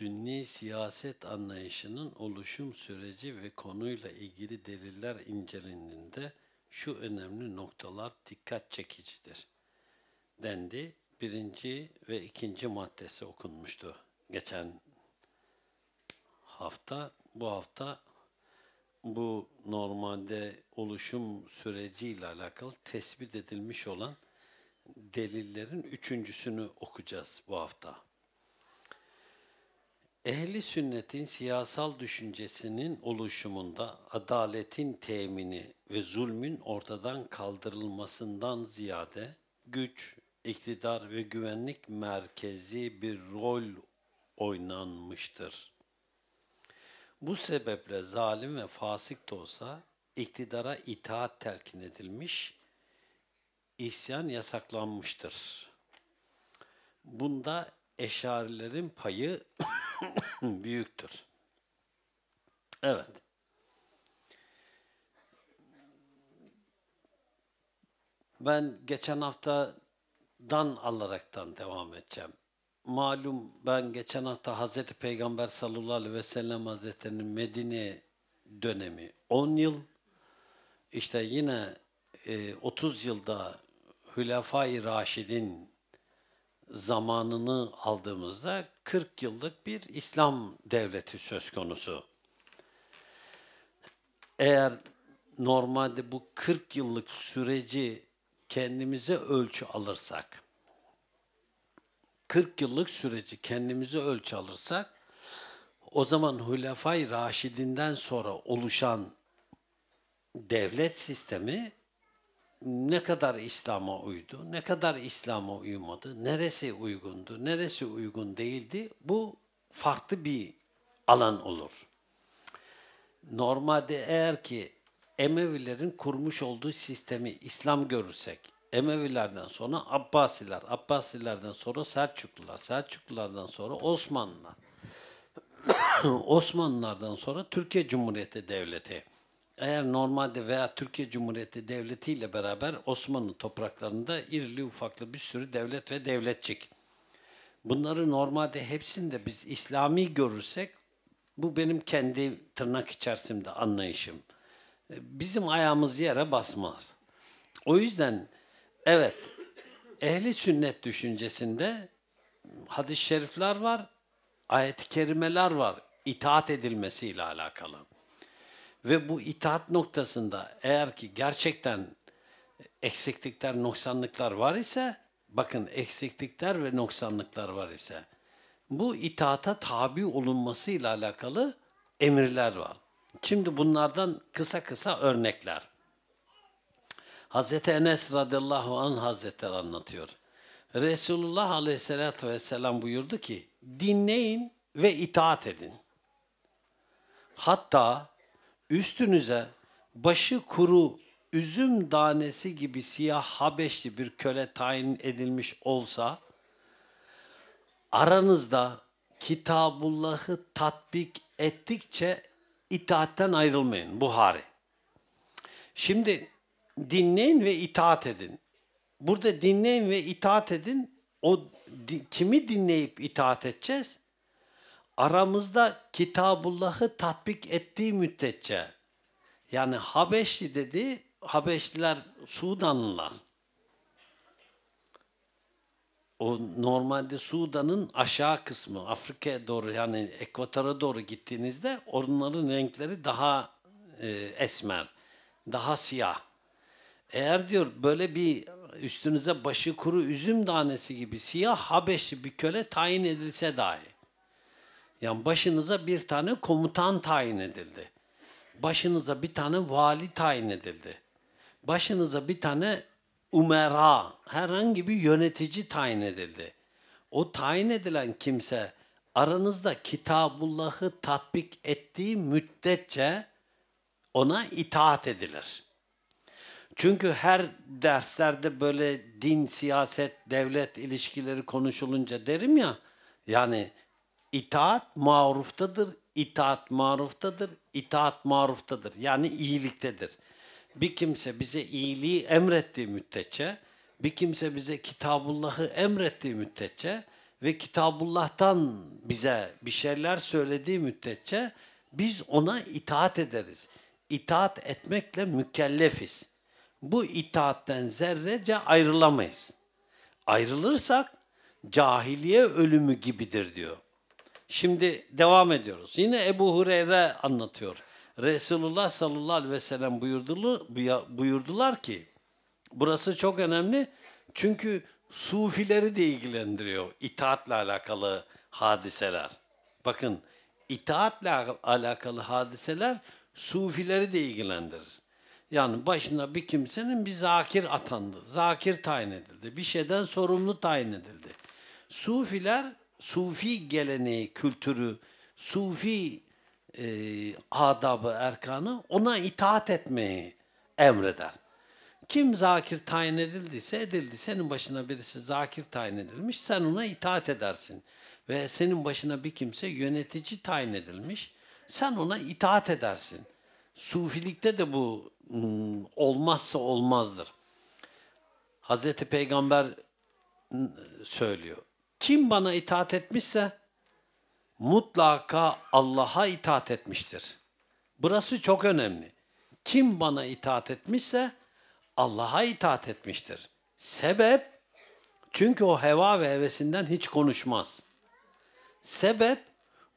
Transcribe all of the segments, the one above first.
Sünni siyaset anlayışının oluşum süreci ve konuyla ilgili deliller incelendiğinde şu önemli noktalar dikkat çekicidir. Dendi, birinci ve ikinci maddesi okunmuştu geçen hafta. Bu hafta bu normalde oluşum süreciyle alakalı tespit edilmiş olan delillerin üçüncüsünü okuyacağız bu hafta. Ehli sünnetin siyasal düşüncesinin oluşumunda adaletin temini ve zulmün ortadan kaldırılmasından ziyade güç, iktidar ve güvenlik merkezi bir rol oynanmıştır. Bu sebeple zalim ve fasık da olsa iktidara itaat telkin edilmiş, isyan yasaklanmıştır. Bunda eşarilerin payı büyüktür. Evet. Ben geçen haftadan alaraktan devam edeceğim. Malum ben geçen hafta Hazreti Peygamber sallallahu aleyhi ve sellem Hazretleri'nin Medine dönemi 10 yıl. İşte yine e, 30 yılda Hülefai Raşid'in zamanını aldığımızda 40 yıllık bir İslam devleti söz konusu. Eğer normalde bu 40 yıllık süreci kendimize ölçü alırsak, 40 yıllık süreci kendimize ölçü alırsak, o zaman Hulefay Raşidinden sonra oluşan devlet sistemi ne kadar İslam'a uydu, ne kadar İslam'a uymadı, neresi uygundu, neresi uygun değildi bu farklı bir alan olur. Normalde eğer ki Emevilerin kurmuş olduğu sistemi İslam görürsek, Emevilerden sonra Abbasiler, Abbasilerden sonra Selçuklular, Selçuklulardan sonra Osmanlılar, Osmanlılardan sonra Türkiye Cumhuriyeti Devleti eğer normalde veya Türkiye Cumhuriyeti Devleti ile beraber Osmanlı topraklarında irili ufaklı bir sürü devlet ve devletçik. Bunları normalde hepsinde biz İslami görürsek bu benim kendi tırnak içerisinde anlayışım. E, bizim ayağımız yere basmaz. O yüzden evet ehli sünnet düşüncesinde hadis-i şerifler var, ayet-i kerimeler var itaat edilmesiyle alakalı. Ve bu itaat noktasında eğer ki gerçekten eksiklikler, noksanlıklar var ise, bakın eksiklikler ve noksanlıklar var ise, bu itaata tabi olunmasıyla alakalı emirler var. Şimdi bunlardan kısa kısa örnekler. Hazreti Enes radıyallahu anh hazretleri anlatıyor. Resulullah aleyhissalatü vesselam buyurdu ki, dinleyin ve itaat edin. Hatta üstünüze başı kuru üzüm tanesi gibi siyah Habeşli bir köle tayin edilmiş olsa aranızda Kitabullah'ı tatbik ettikçe itaatten ayrılmayın. Buhari. Şimdi dinleyin ve itaat edin. Burada dinleyin ve itaat edin. O di, kimi dinleyip itaat edeceğiz? aramızda Kitabullah'ı tatbik ettiği müddetçe yani Habeşli dedi, Habeşliler Sudanlılar. O normalde Sudan'ın aşağı kısmı, Afrika'ya doğru yani ekvatora doğru gittiğinizde onların renkleri daha e, esmer, daha siyah. Eğer diyor böyle bir üstünüze başı kuru üzüm tanesi gibi siyah Habeşli bir köle tayin edilse dahi yani başınıza bir tane komutan tayin edildi. Başınıza bir tane vali tayin edildi. Başınıza bir tane umera, herhangi bir yönetici tayin edildi. O tayin edilen kimse aranızda kitabullahı tatbik ettiği müddetçe ona itaat edilir. Çünkü her derslerde böyle din, siyaset, devlet ilişkileri konuşulunca derim ya, yani İtaat maruftadır, itaat maruftadır, itaat maruftadır. Yani iyiliktedir. Bir kimse bize iyiliği emrettiği müddetçe, bir kimse bize Kitabullah'ı emrettiği müddetçe ve Kitabullah'tan bize bir şeyler söylediği müddetçe biz ona itaat ederiz. İtaat etmekle mükellefiz. Bu itaatten zerrece ayrılamayız. Ayrılırsak cahiliye ölümü gibidir diyor. Şimdi devam ediyoruz. Yine Ebu Hureyre anlatıyor. Resulullah sallallahu aleyhi ve sellem buyurdular ki, burası çok önemli çünkü sufileri de ilgilendiriyor itaatle alakalı hadiseler. Bakın itaatle alakalı hadiseler sufileri de ilgilendirir. Yani başına bir kimsenin bir zakir atandı, zakir tayin edildi, bir şeyden sorumlu tayin edildi. Sufiler Sufi geleneği, kültürü, Sufi e, adabı, erkanı ona itaat etmeyi emreder. Kim zakir tayin edildiyse edildi. Senin başına birisi zakir tayin edilmiş, sen ona itaat edersin. Ve senin başına bir kimse yönetici tayin edilmiş, sen ona itaat edersin. Sufilikte de bu hmm, olmazsa olmazdır. Hazreti Peygamber hmm, söylüyor. Kim bana itaat etmişse mutlaka Allah'a itaat etmiştir. Burası çok önemli. Kim bana itaat etmişse Allah'a itaat etmiştir. Sebep çünkü o heva ve hevesinden hiç konuşmaz. Sebep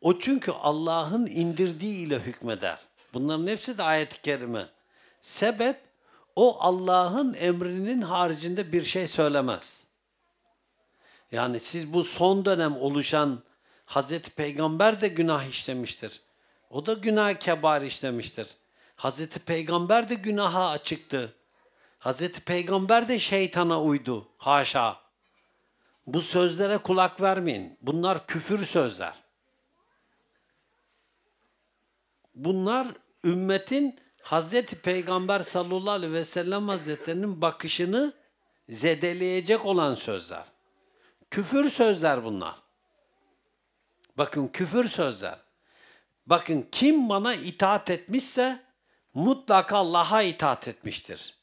o çünkü Allah'ın indirdiği ile hükmeder. Bunların hepsi de ayet-i kerime. Sebep o Allah'ın emrinin haricinde bir şey söylemez. Yani siz bu son dönem oluşan Hazreti Peygamber de günah işlemiştir. O da günah kebar işlemiştir. Hazreti Peygamber de günaha açıktı. Hazreti Peygamber de şeytana uydu. Haşa. Bu sözlere kulak vermeyin. Bunlar küfür sözler. Bunlar ümmetin Hazreti Peygamber sallallahu aleyhi ve sellem hazretlerinin bakışını zedeleyecek olan sözler. Küfür sözler bunlar. Bakın küfür sözler. Bakın kim bana itaat etmişse mutlaka Allah'a itaat etmiştir.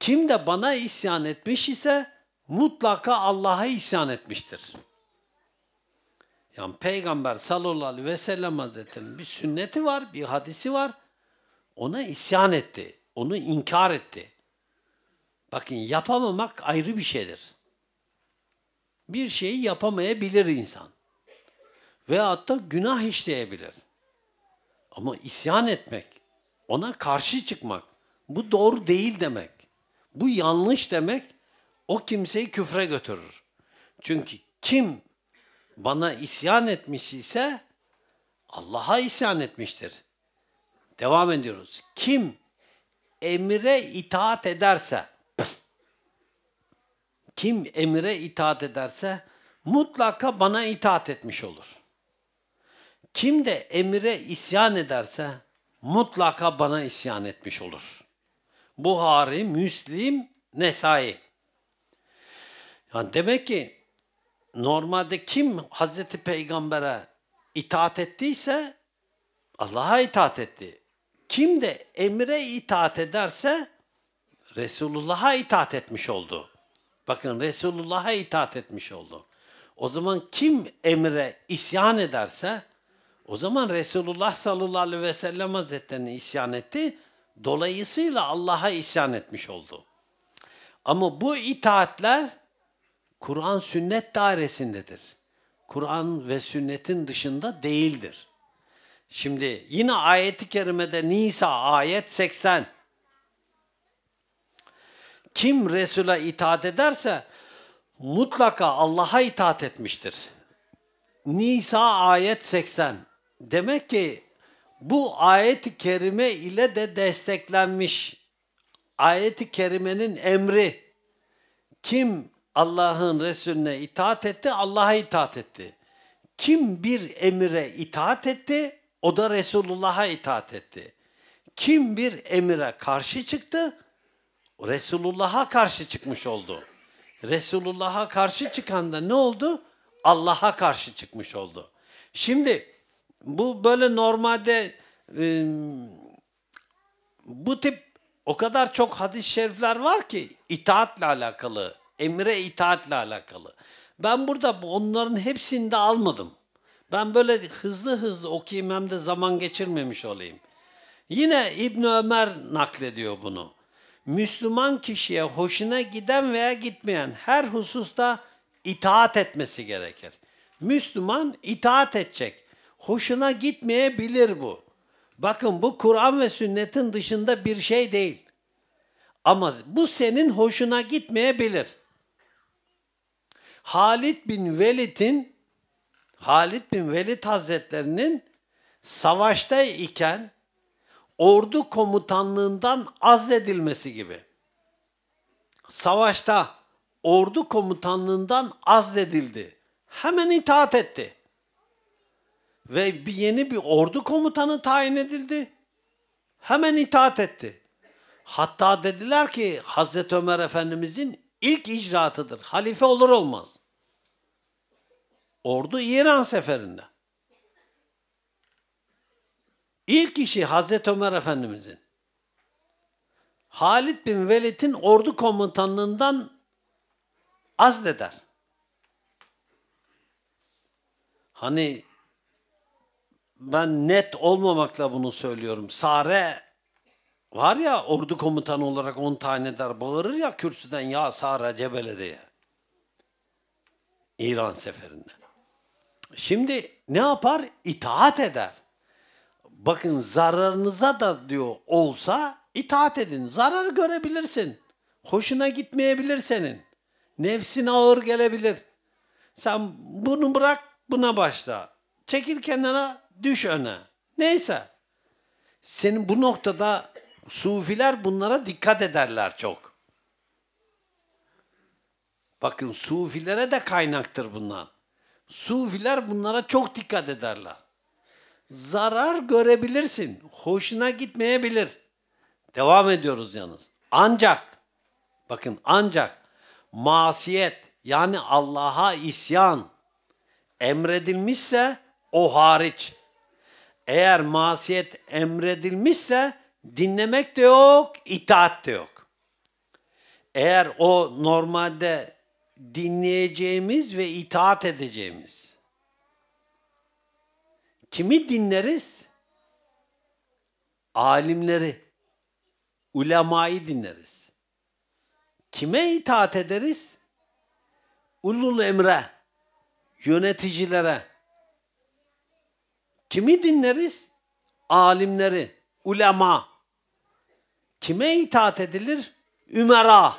Kim de bana isyan etmiş ise mutlaka Allah'a isyan etmiştir. Yani Peygamber sallallahu aleyhi ve sellem Hazretleri'nin bir sünneti var, bir hadisi var. Ona isyan etti, onu inkar etti. Bakın yapamamak ayrı bir şeydir bir şeyi yapamayabilir insan. Ve hatta günah işleyebilir. Ama isyan etmek, ona karşı çıkmak, bu doğru değil demek. Bu yanlış demek, o kimseyi küfre götürür. Çünkü kim bana isyan etmiş ise Allah'a isyan etmiştir. Devam ediyoruz. Kim emire itaat ederse kim emire itaat ederse mutlaka bana itaat etmiş olur. Kim de emire isyan ederse mutlaka bana isyan etmiş olur. Buhari, Müslim, Nesai. Yani demek ki normalde kim Hazreti Peygamber'e itaat ettiyse Allah'a itaat etti. Kim de emre itaat ederse Resulullah'a itaat etmiş oldu. Bakın Resulullah'a itaat etmiş oldu. O zaman kim emre isyan ederse o zaman Resulullah sallallahu aleyhi ve sellem hazretlerine isyan etti. Dolayısıyla Allah'a isyan etmiş oldu. Ama bu itaatler Kur'an sünnet dairesindedir. Kur'an ve sünnetin dışında değildir. Şimdi yine ayeti kerimede Nisa ayet 80 kim Resul'e itaat ederse mutlaka Allah'a itaat etmiştir. Nisa ayet 80. Demek ki bu ayet-i kerime ile de desteklenmiş. Ayet-i kerimenin emri kim Allah'ın Resulüne itaat etti, Allah'a itaat etti. Kim bir emire itaat etti, o da Resulullah'a itaat etti. Kim bir emire karşı çıktı, Resulullah'a karşı çıkmış oldu. Resulullah'a karşı çıkan da ne oldu? Allah'a karşı çıkmış oldu. Şimdi bu böyle normalde ıı, bu tip o kadar çok hadis-i şerifler var ki itaatle alakalı, emre itaatle alakalı. Ben burada onların hepsini de almadım. Ben böyle hızlı hızlı okuyayım hem de zaman geçirmemiş olayım. Yine İbn Ömer naklediyor bunu. Müslüman kişiye hoşuna giden veya gitmeyen her hususta itaat etmesi gerekir. Müslüman itaat edecek. Hoşuna gitmeyebilir bu. Bakın bu Kur'an ve sünnetin dışında bir şey değil. Ama bu senin hoşuna gitmeyebilir. Halid bin Velid'in Halid bin Velid Hazretlerinin savaşta iken ordu komutanlığından azledilmesi gibi. Savaşta ordu komutanlığından azledildi. Hemen itaat etti. Ve bir yeni bir ordu komutanı tayin edildi. Hemen itaat etti. Hatta dediler ki Hazreti Ömer Efendimizin ilk icraatıdır. Halife olur olmaz. Ordu İran seferinde. İlk işi Hazreti Ömer Efendimizin. Halid bin Velid'in ordu komutanlığından azleder. Hani ben net olmamakla bunu söylüyorum. Sare var ya ordu komutanı olarak on tane der bağırır ya kürsüden ya Sare Cebele diye. İran seferinde. Şimdi ne yapar? İtaat eder. Bakın zararınıza da diyor olsa itaat edin. Zarar görebilirsin. Hoşuna gitmeyebilir senin. Nefsin ağır gelebilir. Sen bunu bırak buna başla. Çekil kenara düş öne. Neyse. Senin bu noktada sufiler bunlara dikkat ederler çok. Bakın sufilere de kaynaktır bundan. Sufiler bunlara çok dikkat ederler zarar görebilirsin. Hoşuna gitmeyebilir. Devam ediyoruz yalnız. Ancak, bakın ancak masiyet yani Allah'a isyan emredilmişse o hariç. Eğer masiyet emredilmişse dinlemek de yok, itaat de yok. Eğer o normalde dinleyeceğimiz ve itaat edeceğimiz kimi dinleriz? Alimleri, ulemayı dinleriz. Kime itaat ederiz? Ulul emre, yöneticilere. Kimi dinleriz? Alimleri, ulema. Kime itaat edilir? Ümera,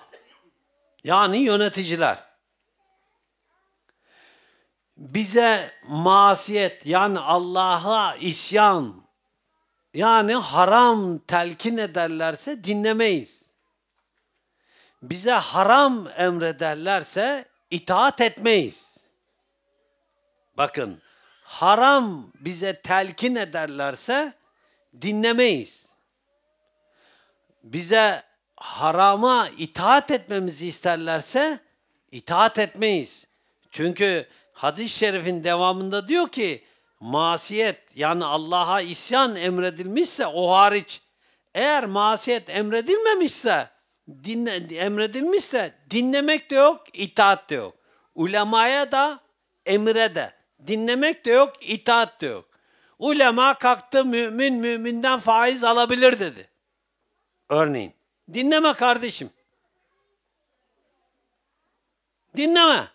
yani yöneticiler bize masiyet yani Allah'a isyan yani haram telkin ederlerse dinlemeyiz. Bize haram emrederlerse itaat etmeyiz. Bakın haram bize telkin ederlerse dinlemeyiz. Bize harama itaat etmemizi isterlerse itaat etmeyiz. Çünkü hadis-i şerifin devamında diyor ki masiyet yani Allah'a isyan emredilmişse o hariç eğer masiyet emredilmemişse dinle, emredilmişse dinlemek de yok, itaat de yok. Ulemaya da emre de. Dinlemek de yok, itaat de yok. Ulema kalktı mümin müminden faiz alabilir dedi. Örneğin. Dinleme kardeşim. Dinleme.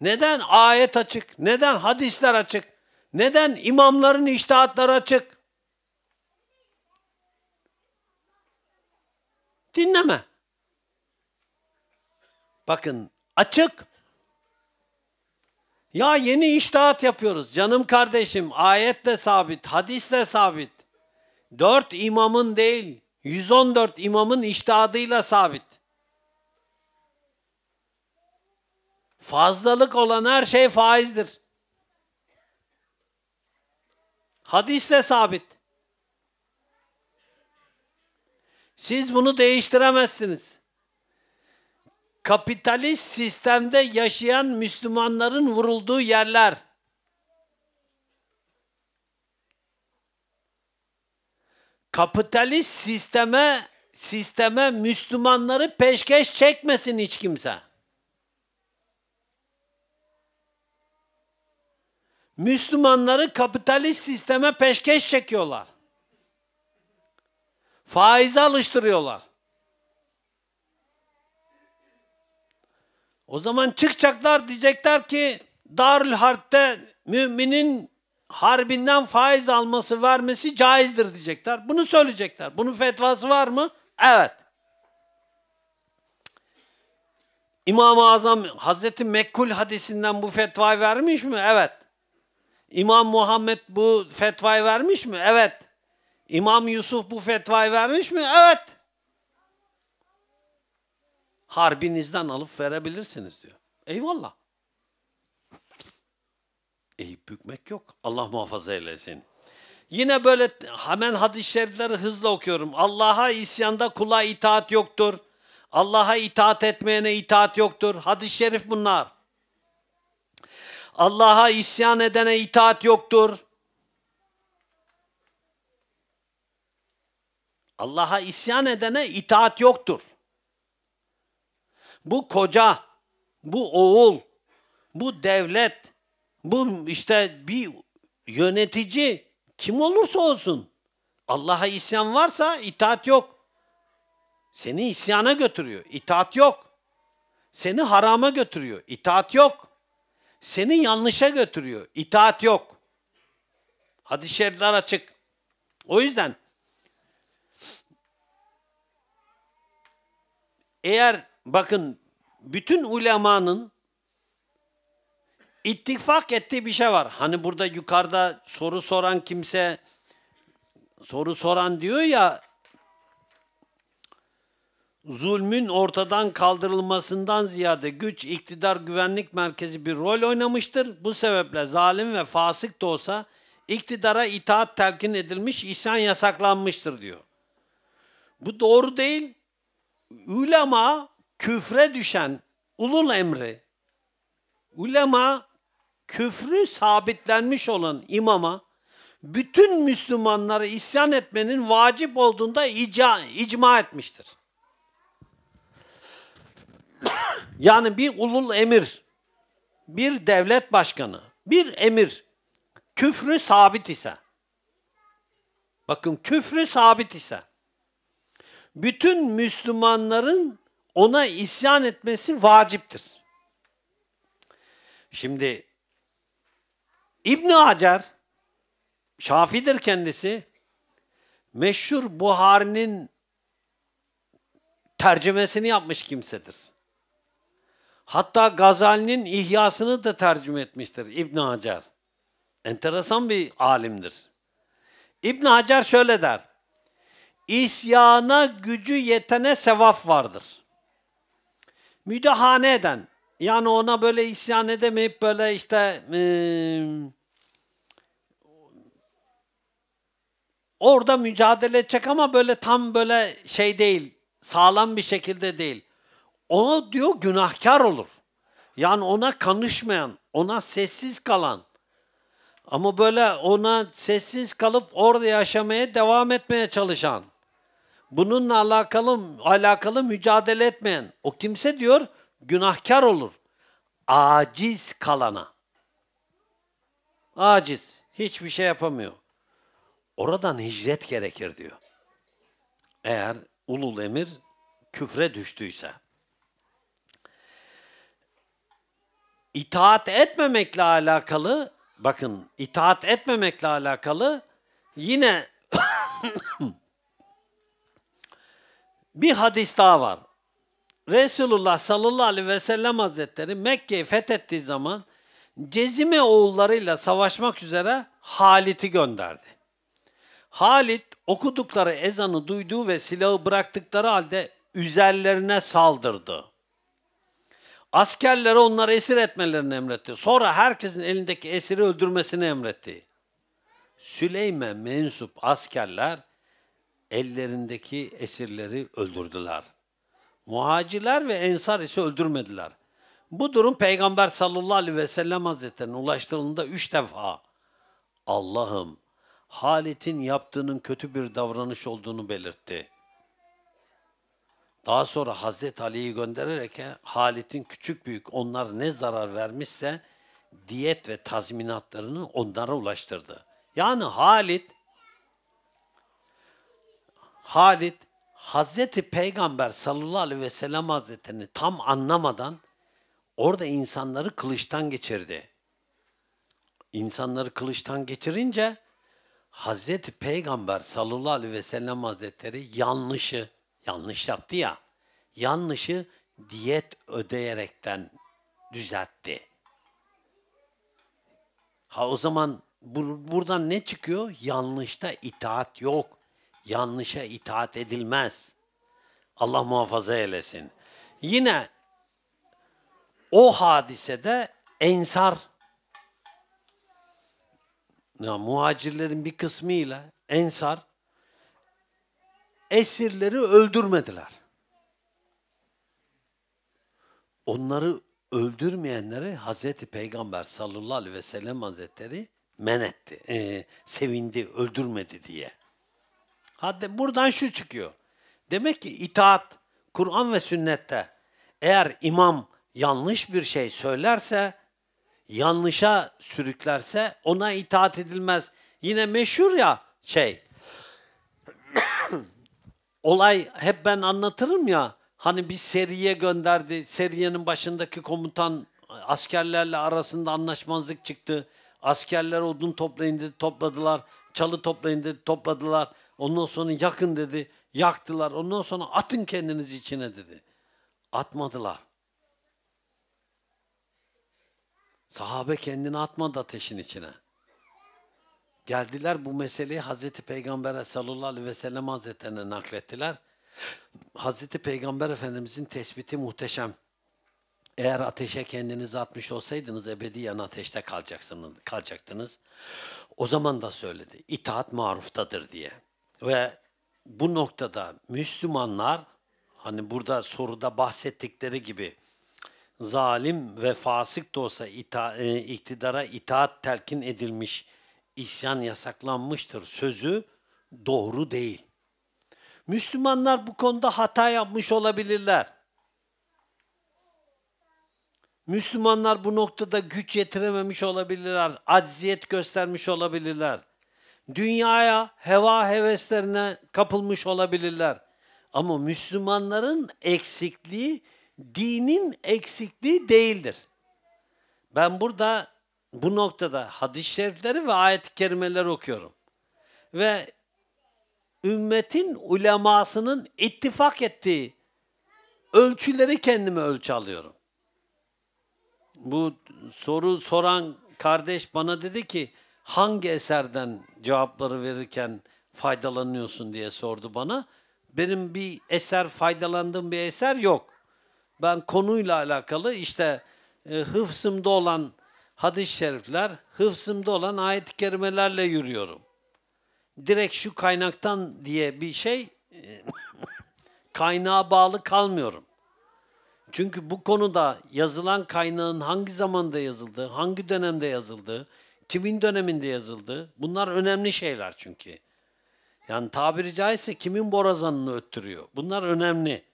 Neden ayet açık? Neden hadisler açık? Neden imamların iştahatları açık? Dinleme. Bakın açık. Ya yeni iştahat yapıyoruz. Canım kardeşim ayetle sabit, hadisle sabit. Dört imamın değil, 114 imamın iştihadıyla sabit. Fazlalık olan her şey faizdir. Hadisle sabit. Siz bunu değiştiremezsiniz. Kapitalist sistemde yaşayan Müslümanların vurulduğu yerler. Kapitalist sisteme sisteme Müslümanları peşkeş çekmesin hiç kimse. Müslümanları kapitalist sisteme peşkeş çekiyorlar. Faize alıştırıyorlar. O zaman çıkacaklar diyecekler ki Darül Harp'te müminin harbinden faiz alması vermesi caizdir diyecekler. Bunu söyleyecekler. Bunun fetvası var mı? Evet. İmam-ı Azam Hazreti Mekkul hadisinden bu fetvayı vermiş mi? Evet. İmam Muhammed bu fetvayı vermiş mi? Evet. İmam Yusuf bu fetvayı vermiş mi? Evet. Harbinizden alıp verebilirsiniz diyor. Eyvallah. Eğip bükmek yok. Allah muhafaza eylesin. Yine böyle hemen hadis-i şerifleri hızla okuyorum. Allah'a isyanda kula itaat yoktur. Allah'a itaat etmeyene itaat yoktur. Hadis-i şerif bunlar. Allah'a isyan edene itaat yoktur. Allah'a isyan edene itaat yoktur. Bu koca, bu oğul, bu devlet, bu işte bir yönetici kim olursa olsun Allah'a isyan varsa itaat yok. Seni isyana götürüyor. İtaat yok. Seni harama götürüyor. İtaat yok seni yanlışa götürüyor. İtaat yok. Hadis-i şerifler açık. O yüzden eğer bakın bütün ulemanın ittifak ettiği bir şey var. Hani burada yukarıda soru soran kimse soru soran diyor ya zulmün ortadan kaldırılmasından ziyade güç, iktidar, güvenlik merkezi bir rol oynamıştır. Bu sebeple zalim ve fasık da olsa iktidara itaat telkin edilmiş, isyan yasaklanmıştır diyor. Bu doğru değil. Ulema küfre düşen ulul emri, ulema küfrü sabitlenmiş olan imama, bütün Müslümanları isyan etmenin vacip olduğunda icma etmiştir. Yani bir ulul emir, bir devlet başkanı, bir emir küfrü sabit ise, bakın küfrü sabit ise, bütün Müslümanların ona isyan etmesi vaciptir. Şimdi İbn Hacer Şafidir kendisi. Meşhur Buhari'nin tercümesini yapmış kimsedir. Hatta Gazali'nin İhyasını da tercüme etmiştir İbn Hacer. Enteresan bir alimdir. İbn Hacer şöyle der. İsyana gücü yetene sevap vardır. Müdahane eden, yani ona böyle isyan edemeyip böyle işte e, orada mücadele edecek ama böyle tam böyle şey değil, sağlam bir şekilde değil. O diyor günahkar olur. Yani ona kanışmayan, ona sessiz kalan. Ama böyle ona sessiz kalıp orada yaşamaya devam etmeye çalışan. Bununla alakalı alakalı mücadele etmeyen o kimse diyor günahkar olur. Aciz kalana. Aciz, hiçbir şey yapamıyor. Oradan hicret gerekir diyor. Eğer ulul emir küfre düştüyse. itaat etmemekle alakalı, bakın itaat etmemekle alakalı yine bir hadis daha var. Resulullah sallallahu aleyhi ve sellem hazretleri Mekke'yi fethettiği zaman Cezime oğullarıyla savaşmak üzere Halit'i gönderdi. Halit okudukları ezanı duyduğu ve silahı bıraktıkları halde üzerlerine saldırdı. Askerlere onları esir etmelerini emretti. Sonra herkesin elindeki esiri öldürmesini emretti. Süleyme mensup askerler ellerindeki esirleri öldürdüler. Muhacirler ve ensar ise öldürmediler. Bu durum Peygamber sallallahu aleyhi ve sellem hazretlerine ulaştırıldığında üç defa Allah'ım Halit'in yaptığının kötü bir davranış olduğunu belirtti. Daha sonra Hazreti Ali'yi göndererek Halit'in küçük büyük onlar ne zarar vermişse diyet ve tazminatlarını onlara ulaştırdı. Yani Halit Halit Hazreti Peygamber sallallahu aleyhi ve sellem hazretlerini tam anlamadan orada insanları kılıçtan geçirdi. İnsanları kılıçtan geçirince Hazreti Peygamber sallallahu aleyhi ve sellem hazretleri yanlışı, yanlış yaptı ya. Yanlışı diyet ödeyerekten düzeltti. Ha o zaman bu, buradan ne çıkıyor? Yanlışta itaat yok. Yanlışa itaat edilmez. Allah muhafaza eylesin. Yine o hadisede ensar ya, muhacirlerin bir kısmı ile ensar esirleri öldürmediler. Onları öldürmeyenleri Hazreti Peygamber sallallahu aleyhi ve sellem Hazretleri men etti, e, sevindi, öldürmedi diye. Hadi buradan şu çıkıyor. Demek ki itaat Kur'an ve sünnette eğer imam yanlış bir şey söylerse, yanlışa sürüklerse ona itaat edilmez. Yine meşhur ya şey, olay hep ben anlatırım ya hani bir seriye gönderdi. Seriyenin başındaki komutan askerlerle arasında anlaşmazlık çıktı. Askerler odun toplayın dedi topladılar. Çalı toplayın dedi topladılar. Ondan sonra yakın dedi. Yaktılar. Ondan sonra atın kendiniz içine dedi. Atmadılar. Sahabe kendini atmadı ateşin içine. Geldiler bu meseleyi Hazreti Peygamber'e sallallahu aleyhi ve sellem hazretlerine naklettiler. Hazreti Peygamber Efendimizin tespiti muhteşem. Eğer ateşe kendinizi atmış olsaydınız ebediyen ateşte kalacaksınız, kalacaktınız. O zaman da söyledi. İtaat maruftadır diye. Ve bu noktada Müslümanlar hani burada soruda bahsettikleri gibi zalim ve fasık da olsa ita, e, iktidara itaat telkin edilmiş isyan yasaklanmıştır sözü doğru değil. Müslümanlar bu konuda hata yapmış olabilirler. Müslümanlar bu noktada güç yetirememiş olabilirler, acziyet göstermiş olabilirler. Dünyaya, heva heveslerine kapılmış olabilirler. Ama Müslümanların eksikliği dinin eksikliği değildir. Ben burada bu noktada hadis-i şerifleri ve ayet-i kerimeleri okuyorum. Ve ümmetin ulemasının ittifak ettiği ölçüleri kendime ölçü alıyorum. Bu soru soran kardeş bana dedi ki hangi eserden cevapları verirken faydalanıyorsun diye sordu bana. Benim bir eser faydalandığım bir eser yok. Ben konuyla alakalı işte e, hıfzımda olan hadis-i şerifler, hıfzımda olan ayet-i kerimelerle yürüyorum. Direkt şu kaynaktan diye bir şey kaynağa bağlı kalmıyorum. Çünkü bu konuda yazılan kaynağın hangi zamanda yazıldığı, hangi dönemde yazıldığı, kimin döneminde yazıldığı bunlar önemli şeyler çünkü. Yani tabiri caizse kimin borazanını öttürüyor. Bunlar önemli.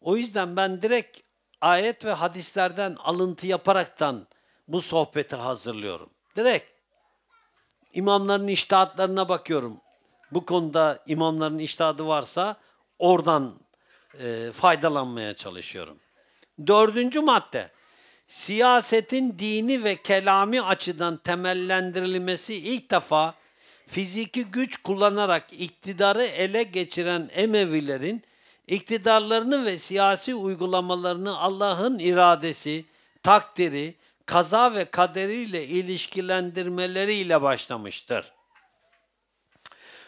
O yüzden ben direkt ayet ve hadislerden alıntı yaparaktan bu sohbeti hazırlıyorum. Direkt imamların iştahatlarına bakıyorum. Bu konuda imamların iştahatı varsa oradan e, faydalanmaya çalışıyorum. Dördüncü madde, siyasetin dini ve kelami açıdan temellendirilmesi ilk defa fiziki güç kullanarak iktidarı ele geçiren Emevilerin iktidarlarını ve siyasi uygulamalarını Allah'ın iradesi, takdiri, kaza ve kaderiyle ilişkilendirmeleriyle başlamıştır.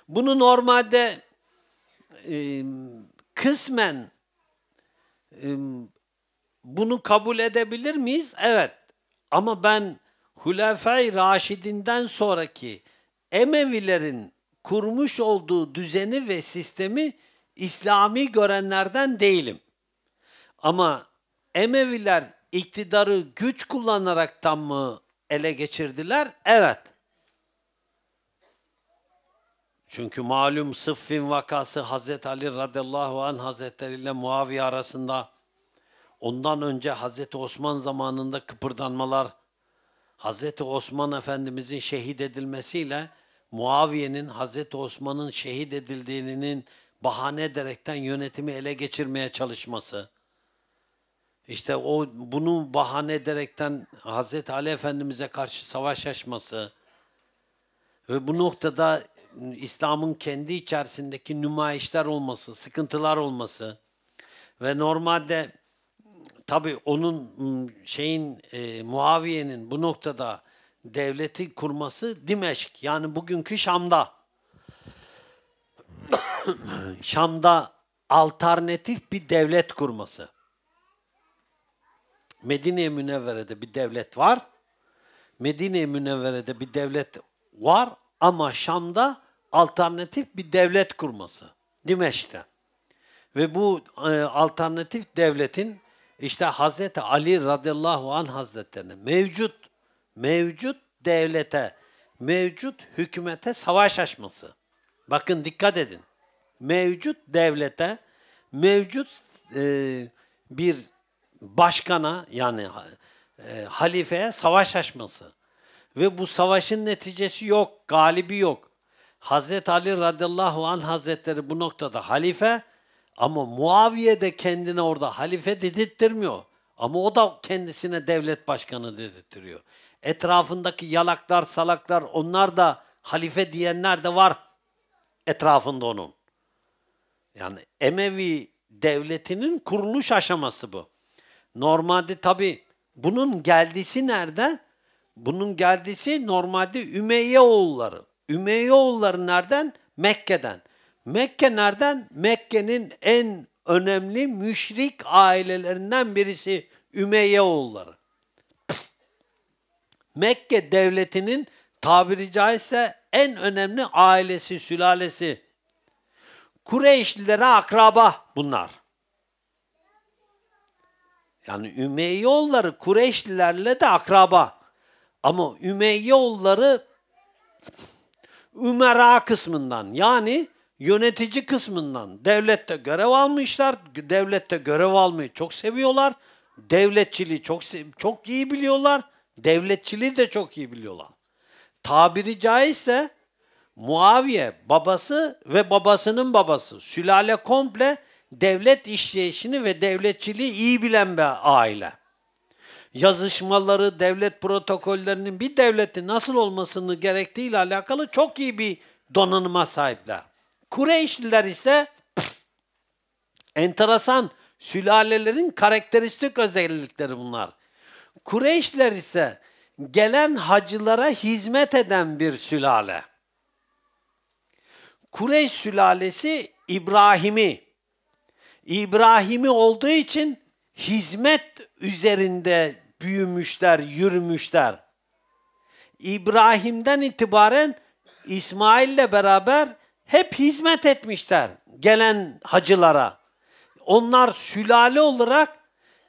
Bunu normalde e, kısmen e, bunu kabul edebilir miyiz? Evet. Ama ben Hulefai Raşidinden sonraki Emevilerin kurmuş olduğu düzeni ve sistemi İslami görenlerden değilim. Ama Emeviler iktidarı güç kullanarak tam mı ele geçirdiler? Evet. Çünkü malum Sıffin vakası Hazreti Ali radıyallahu anh Hazretleri ile Muaviye arasında ondan önce Hazreti Osman zamanında kıpırdanmalar Hazreti Osman Efendimizin şehit edilmesiyle Muaviye'nin Hazreti Osman'ın şehit edildiğinin bahane ederekten yönetimi ele geçirmeye çalışması. İşte o bunu bahane ederekten Hazreti Ali Efendimiz'e karşı savaş açması ve bu noktada İslam'ın kendi içerisindeki nümayişler olması, sıkıntılar olması ve normalde tabi onun ıı, şeyin e, Muaviye'nin bu noktada devleti kurması Dimeşk yani bugünkü Şam'da. Şam'da alternatif bir devlet kurması. Medine-i Münevvere'de bir devlet var. Medine-i Münevvere'de bir devlet var ama Şam'da alternatif bir devlet kurması. Dimeş'te. Ve bu e, alternatif devletin işte Hazreti Ali radıyallahu anh hazretlerine mevcut mevcut devlete, mevcut hükümete savaş açması. Bakın dikkat edin. Mevcut devlete, mevcut e, bir başkana yani e, halifeye savaş açması. Ve bu savaşın neticesi yok, galibi yok. Hazreti Ali radıyallahu an hazretleri bu noktada halife ama Muaviye de kendine orada halife dedirtmiyor. Ama o da kendisine devlet başkanı dedirtiyor. Etrafındaki yalaklar, salaklar onlar da halife diyenler de var etrafında onun. Yani Emevi devletinin kuruluş aşaması bu. Normalde tabi bunun geldisi nereden? Bunun geldisi normalde Ümeyye oğulları. Ümeyye oğulları nereden? Mekke'den. Mekke nereden? Mekke'nin en önemli müşrik ailelerinden birisi Ümeyye oğulları. Mekke devletinin tabiri caizse en önemli ailesi, sülalesi. Kureyşlilere akraba bunlar. Yani Ümeyyoğulları Kureyşlilerle de akraba. Ama Ümeyyoğulları Ümera kısmından yani yönetici kısmından devlette görev almışlar. Devlette görev almayı çok seviyorlar. Devletçiliği çok çok iyi biliyorlar. Devletçiliği de çok iyi biliyorlar. Tabiri caizse Muaviye babası ve babasının babası sülale komple devlet işleyişini ve devletçiliği iyi bilen bir aile. Yazışmaları, devlet protokollerinin bir devletin nasıl olmasını gerektiğiyle alakalı çok iyi bir donanıma sahipler. Kureyşliler ise enteresan sülalelerin karakteristik özellikleri bunlar. Kureyşliler ise gelen hacılara hizmet eden bir sülale. Kureyş sülalesi İbrahim'i, İbrahim'i olduğu için hizmet üzerinde büyümüşler, yürümüşler. İbrahim'den itibaren İsmail'le beraber hep hizmet etmişler gelen hacılara. Onlar sülale olarak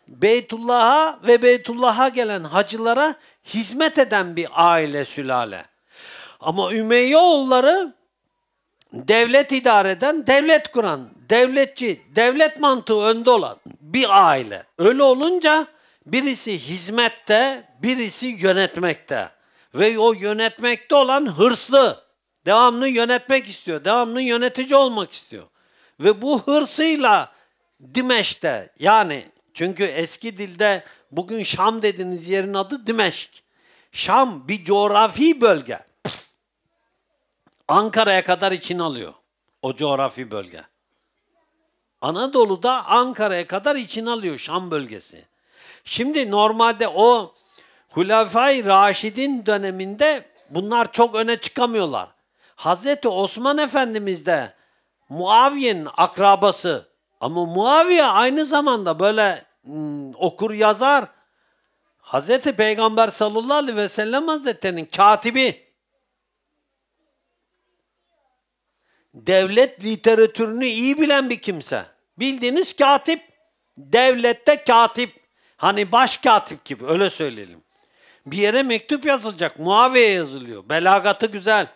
Beytullah'a ve Beytullah'a gelen hacılara hizmet eden bir aile sülale. Ama Ümeyye oğulları devlet idare eden, devlet kuran, devletçi, devlet mantığı önde olan bir aile. Öyle olunca birisi hizmette, birisi yönetmekte. Ve o yönetmekte olan hırslı, devamlı yönetmek istiyor, devamlı yönetici olmak istiyor. Ve bu hırsıyla Dimeş'te yani çünkü eski dilde bugün Şam dediğiniz yerin adı Dimeşk. Şam bir coğrafi bölge. Ankara'ya kadar içine alıyor o coğrafi bölge. Anadolu'da Ankara'ya kadar içine alıyor Şam bölgesi. Şimdi normalde o Hulefai Raşid'in döneminde bunlar çok öne çıkamıyorlar. Hazreti Osman Efendimiz de Muaviye'nin akrabası. Ama Muaviye aynı zamanda böyle m, hmm, okur yazar. Hazreti Peygamber sallallahu aleyhi ve sellem hazretlerinin katibi. devlet literatürünü iyi bilen bir kimse. Bildiğiniz katip. Devlette katip. Hani baş katip gibi öyle söyleyelim. Bir yere mektup yazılacak. Muaviye yazılıyor. Belagatı güzel.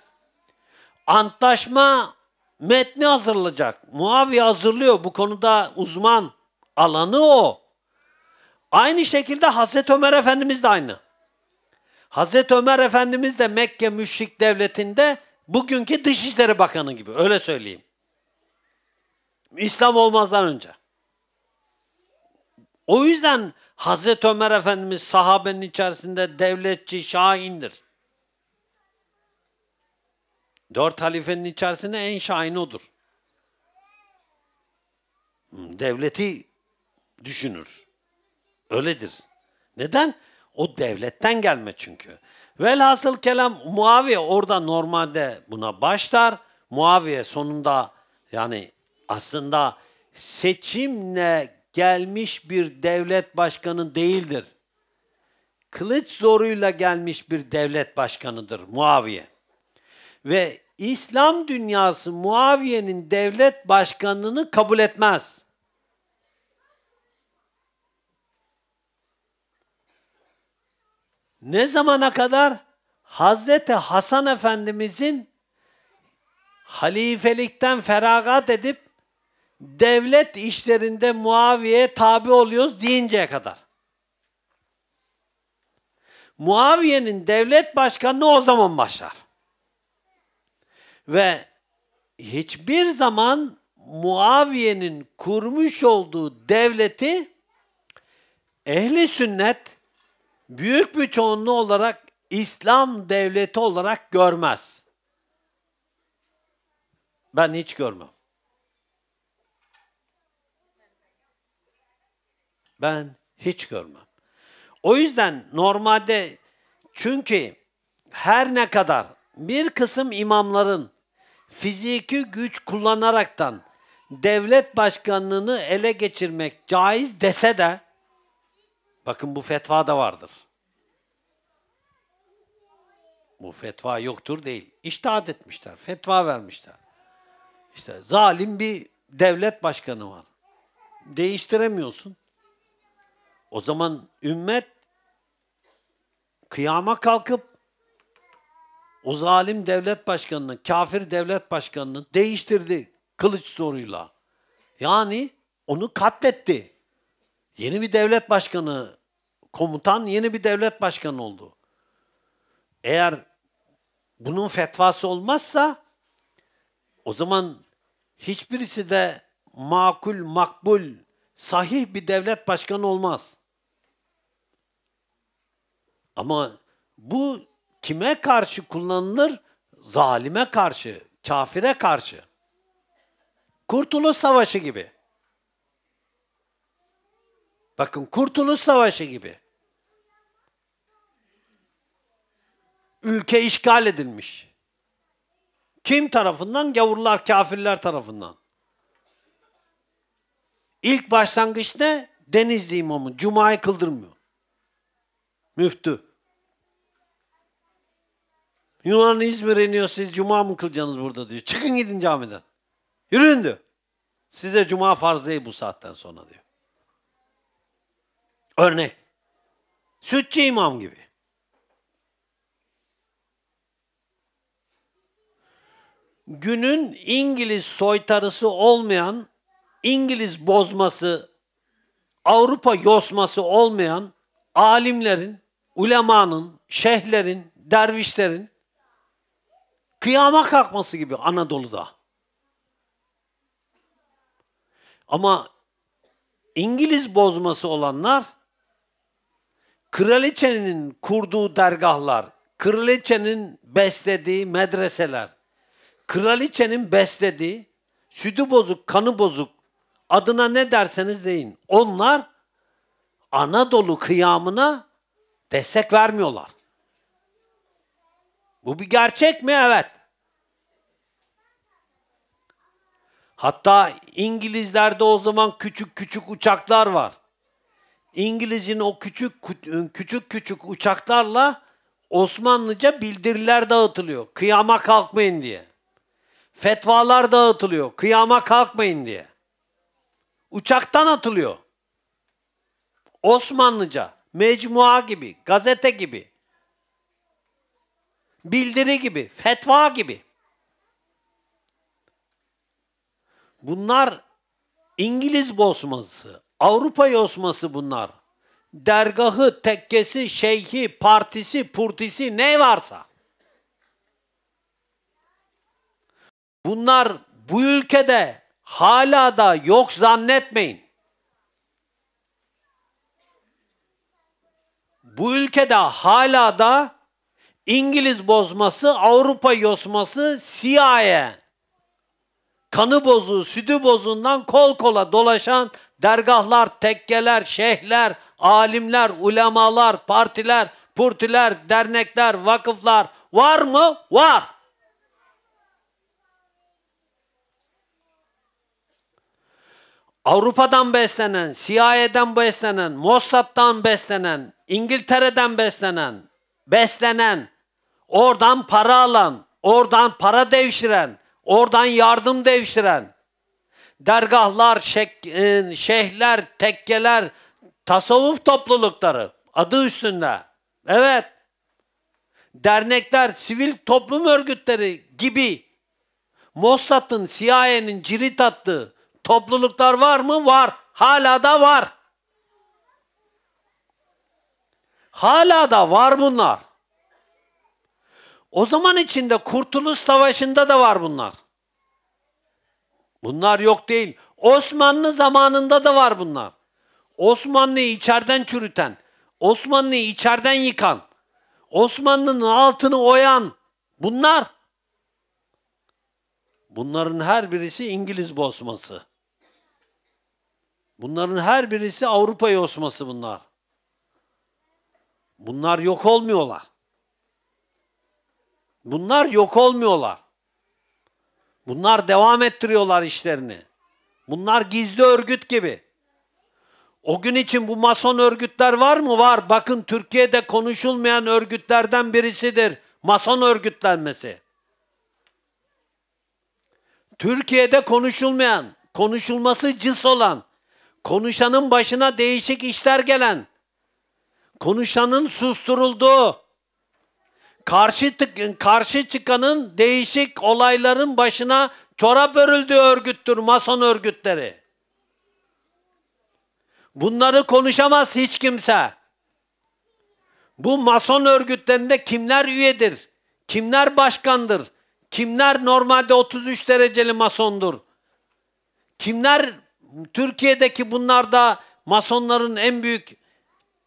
Antlaşma metni hazırlayacak. Muaviye hazırlıyor. Bu konuda uzman alanı o. Aynı şekilde Hazreti Ömer Efendimiz de aynı. Hazreti Ömer Efendimiz de Mekke müşrik devletinde bugünkü Dışişleri Bakanı gibi öyle söyleyeyim. İslam olmazdan önce. O yüzden Hazreti Ömer Efendimiz sahabenin içerisinde devletçi, şahindir. Dört halifenin içerisinde en şahin odur. Hmm, devleti düşünür. Öyledir. Neden? O devletten gelme çünkü. Velhasıl kelam Muaviye orada normalde buna başlar. Muaviye sonunda yani aslında seçimle gelmiş bir devlet başkanı değildir. Kılıç zoruyla gelmiş bir devlet başkanıdır Muaviye. Ve İslam dünyası Muaviye'nin devlet başkanlığını kabul etmez. Ne zamana kadar? Hazreti Hasan Efendimizin halifelikten feragat edip devlet işlerinde Muaviye'ye tabi oluyoruz deyinceye kadar. Muaviye'nin devlet başkanı o zaman başlar. Ve hiçbir zaman Muaviye'nin kurmuş olduğu devleti ehli sünnet büyük bir çoğunluğu olarak İslam devleti olarak görmez. Ben hiç görmem. Ben hiç görmem. O yüzden normalde çünkü her ne kadar bir kısım imamların fiziki güç kullanaraktan devlet başkanlığını ele geçirmek caiz dese de Bakın bu fetva da vardır. Bu fetva yoktur değil. İştihat etmişler, fetva vermişler. İşte zalim bir devlet başkanı var. Değiştiremiyorsun. O zaman ümmet kıyama kalkıp o zalim devlet başkanını, kafir devlet başkanını değiştirdi kılıç soruyla. Yani onu katletti. Yeni bir devlet başkanı, komutan yeni bir devlet başkanı oldu. Eğer bunun fetvası olmazsa o zaman hiçbirisi de makul, makbul, sahih bir devlet başkanı olmaz. Ama bu kime karşı kullanılır? Zalime karşı, kafire karşı. Kurtuluş Savaşı gibi. Bakın Kurtuluş Savaşı gibi. Ülke işgal edilmiş. Kim tarafından? Gavurlar, kafirler tarafından. İlk başlangıç ne? Denizli imamı. Cuma'yı kıldırmıyor. Müftü. Yunan İzmir iniyor siz cuma mı kılacaksınız burada diyor. Çıkın gidin camiden. Yürüyün diyor. Size cuma farzı bu saatten sonra diyor. Örnek. Sütçü imam gibi. Günün İngiliz soytarısı olmayan, İngiliz bozması, Avrupa yosması olmayan alimlerin, ulemanın, şeyhlerin, dervişlerin kıyama kalkması gibi Anadolu'da. Ama İngiliz bozması olanlar Kraliçenin kurduğu dergahlar, kraliçenin beslediği medreseler, kraliçenin beslediği südü bozuk, kanı bozuk adına ne derseniz deyin. Onlar Anadolu kıyamına destek vermiyorlar. Bu bir gerçek mi? Evet. Hatta İngilizlerde o zaman küçük küçük uçaklar var. İngiliz'in o küçük ıı, küçük küçük uçaklarla Osmanlıca bildiriler dağıtılıyor. Kıyama kalkmayın diye. Fetvalar dağıtılıyor. Kıyama kalkmayın diye. Uçaktan atılıyor. Osmanlıca, mecmua gibi, gazete gibi, bildiri gibi, fetva gibi. Bunlar İngiliz bozması, Avrupa yosması bunlar. Dergahı, tekkesi, şeyhi, partisi, purtisi ne varsa. Bunlar bu ülkede hala da yok zannetmeyin. Bu ülkede hala da İngiliz bozması, Avrupa yosması, CIA, kanı bozu, südü bozundan kol kola dolaşan dergahlar, tekkeler, şeyhler, alimler, ulemalar, partiler, purtiler, dernekler, vakıflar var mı? Var. Avrupa'dan beslenen, CIA'den beslenen, Mossad'dan beslenen, İngiltere'den beslenen, beslenen, oradan para alan, oradan para devşiren, oradan yardım devşiren, dergahlar, şek, e, şeyhler, tekkeler, tasavvuf toplulukları adı üstünde. Evet. Dernekler, sivil toplum örgütleri gibi Mossad'ın, CIA'nin cirit attığı topluluklar var mı? Var. Hala da var. Hala da var bunlar. O zaman içinde Kurtuluş Savaşı'nda da var bunlar. Bunlar yok değil. Osmanlı zamanında da var bunlar. Osmanlı'yı içeriden çürüten, Osmanlı'yı içeriden yıkan, Osmanlı'nın altını oyan bunlar. Bunların her birisi İngiliz bozması. Bunların her birisi Avrupa yosması bunlar. Bunlar yok olmuyorlar. Bunlar yok olmuyorlar. Bunlar devam ettiriyorlar işlerini. Bunlar gizli örgüt gibi. O gün için bu mason örgütler var mı? Var. Bakın Türkiye'de konuşulmayan örgütlerden birisidir. Mason örgütlenmesi. Türkiye'de konuşulmayan, konuşulması cıs olan, konuşanın başına değişik işler gelen, konuşanın susturulduğu, karşı karşı çıkanın değişik olayların başına çorap örüldüğü örgüttür mason örgütleri. Bunları konuşamaz hiç kimse. Bu mason örgütlerinde kimler üyedir? Kimler başkandır? Kimler normalde 33 dereceli masondur? Kimler Türkiye'deki bunlarda masonların en büyük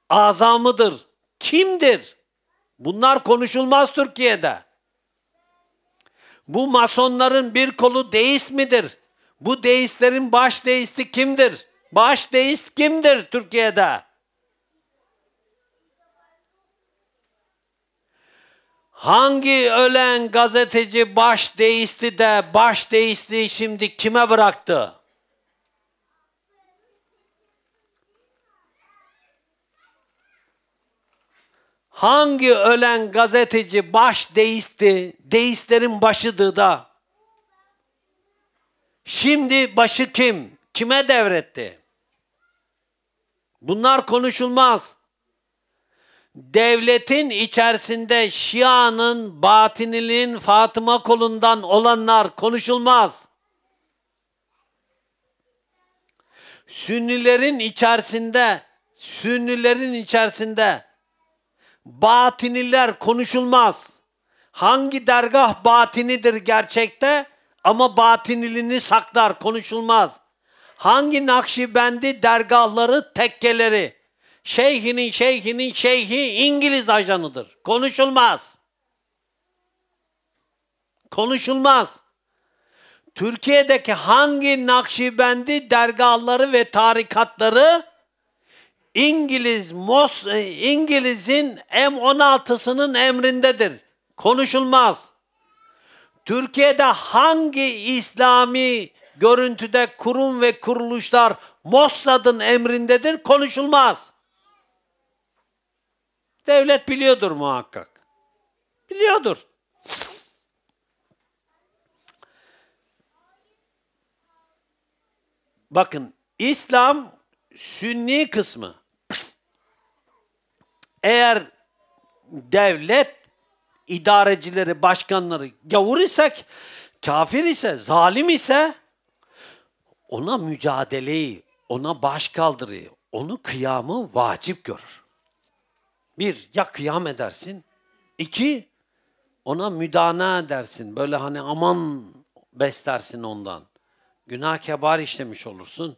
azamıdır? Kimdir? Bunlar konuşulmaz Türkiye'de. Bu masonların bir kolu deist midir? Bu deistlerin baş deisti kimdir? Baş deist kimdir Türkiye'de? Hangi ölen gazeteci baş deisti de baş deistliği şimdi kime bıraktı? Hangi ölen gazeteci baş deisti, deistlerin başıdı da? Şimdi başı kim? Kime devretti? Bunlar konuşulmaz. Devletin içerisinde Şia'nın, Batiniliğin, Fatıma kolundan olanlar konuşulmaz. Sünnilerin içerisinde, Sünnilerin içerisinde batiniler konuşulmaz. Hangi dergah batinidir gerçekte ama batinilini saklar, konuşulmaz. Hangi nakşibendi dergahları, tekkeleri, şeyhinin şeyhinin şeyhi İngiliz ajanıdır. Konuşulmaz. Konuşulmaz. Türkiye'deki hangi nakşibendi dergahları ve tarikatları İngiliz Mos e, İngiliz'in M16'sının emrindedir. Konuşulmaz. Türkiye'de hangi İslami görüntüde kurum ve kuruluşlar Mossad'ın emrindedir? Konuşulmaz. Devlet biliyordur muhakkak. Biliyordur. Bakın İslam sünni kısmı eğer devlet idarecileri, başkanları gavur isek, kafir ise, zalim ise ona mücadeleyi, ona baş kaldırıyı, onu kıyamı vacip görür. Bir, ya kıyam edersin. iki ona müdana edersin. Böyle hani aman beslersin ondan. Günah kebar işlemiş olursun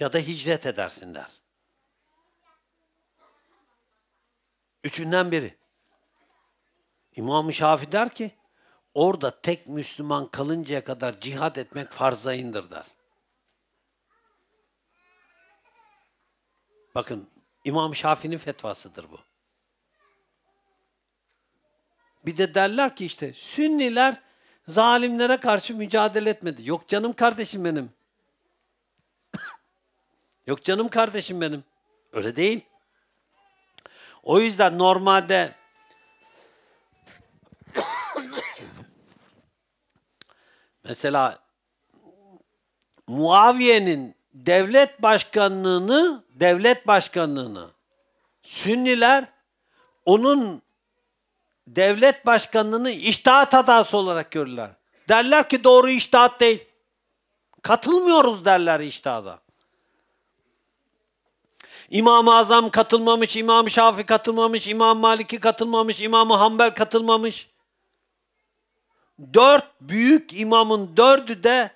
ya da hicret edersin der. Üçünden biri. İmam-ı Şafi der ki, orada tek Müslüman kalıncaya kadar cihad etmek farzayındır der. Bakın İmam Şafii'nin fetvasıdır bu. Bir de derler ki işte Sünniler zalimlere karşı mücadele etmedi. Yok canım kardeşim benim. Yok canım kardeşim benim. Öyle değil. O yüzden normalde mesela Muaviye'nin devlet başkanlığını devlet başkanlığını Sünniler onun devlet başkanlığını iştahat hatası olarak görürler. Derler ki doğru iştahat değil. Katılmıyoruz derler iştahada. İmam-ı Azam katılmamış, İmam Şafi katılmamış, İmam Maliki katılmamış, İmam-ı Hanbel katılmamış. Dört büyük imamın dördü de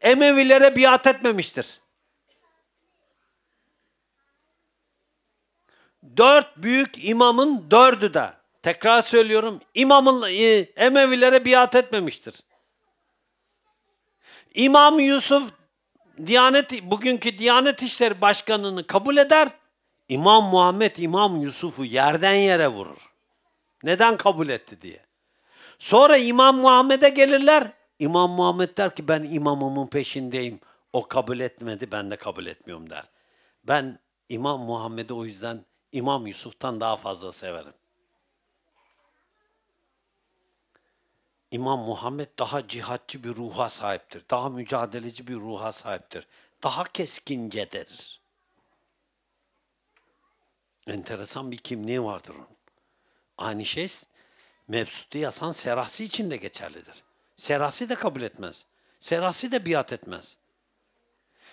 Emevilere biat etmemiştir. Dört büyük imamın dördü de tekrar söylüyorum imamın e, Emevilere biat etmemiştir. İmam Yusuf Diyanet bugünkü Diyanet İşleri Başkanı'nı kabul eder. İmam Muhammed İmam Yusuf'u yerden yere vurur. Neden kabul etti diye. Sonra İmam Muhammed'e gelirler. İmam Muhammed der ki ben imamımın peşindeyim. O kabul etmedi ben de kabul etmiyorum der. Ben İmam Muhammed'i o yüzden İmam Yusuf'tan daha fazla severim. İmam Muhammed daha cihatçı bir ruha sahiptir. Daha mücadeleci bir ruha sahiptir. Daha keskince derir. Enteresan bir kimliği vardır onun. Aynı şey mevsutu yazan serasi için de geçerlidir. Serasi de kabul etmez. Serasi de biat etmez.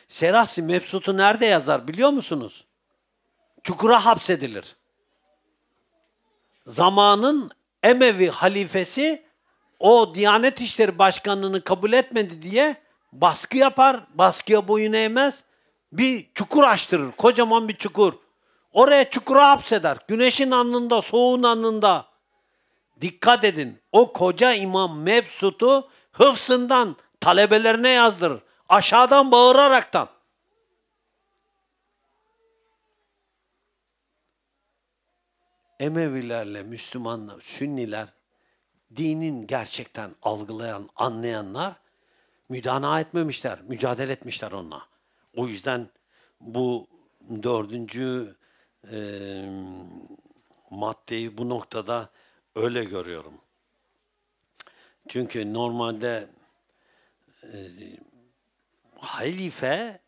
Serasi mevsutu nerede yazar biliyor musunuz? Çukura hapsedilir. Zamanın Emevi halifesi o Diyanet İşleri Başkanlığı'nı kabul etmedi diye baskı yapar, baskıya boyun eğmez. Bir çukur açtırır, kocaman bir çukur. Oraya çukura hapseder. Güneşin anında, soğuğun anında. Dikkat edin. O koca imam Mebsut'u hıfsından talebelerine yazdır, Aşağıdan bağıraraktan. Emevilerle, Müslümanlar, Sünniler dinin gerçekten algılayan, anlayanlar müdana etmemişler, mücadele etmişler onunla. O yüzden bu dördüncü e, maddeyi bu noktada öyle görüyorum. Çünkü normalde e, halife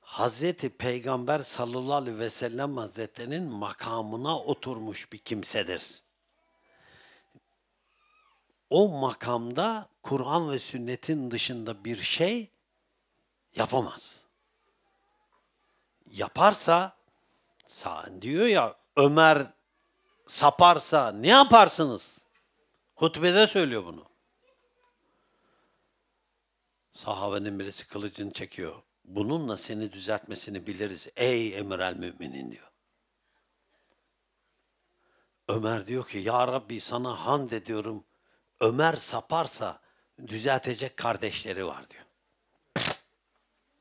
Hazreti Peygamber sallallahu aleyhi ve sellem hazretlerinin makamına oturmuş bir kimsedir o makamda Kur'an ve sünnetin dışında bir şey yapamaz. Yaparsa sağ diyor ya Ömer saparsa ne yaparsınız? Hutbede söylüyor bunu. Sahabenin birisi kılıcını çekiyor. Bununla seni düzeltmesini biliriz ey emir el müminin diyor. Ömer diyor ki ya Rabbi sana hamd ediyorum. Ömer saparsa düzeltecek kardeşleri var diyor.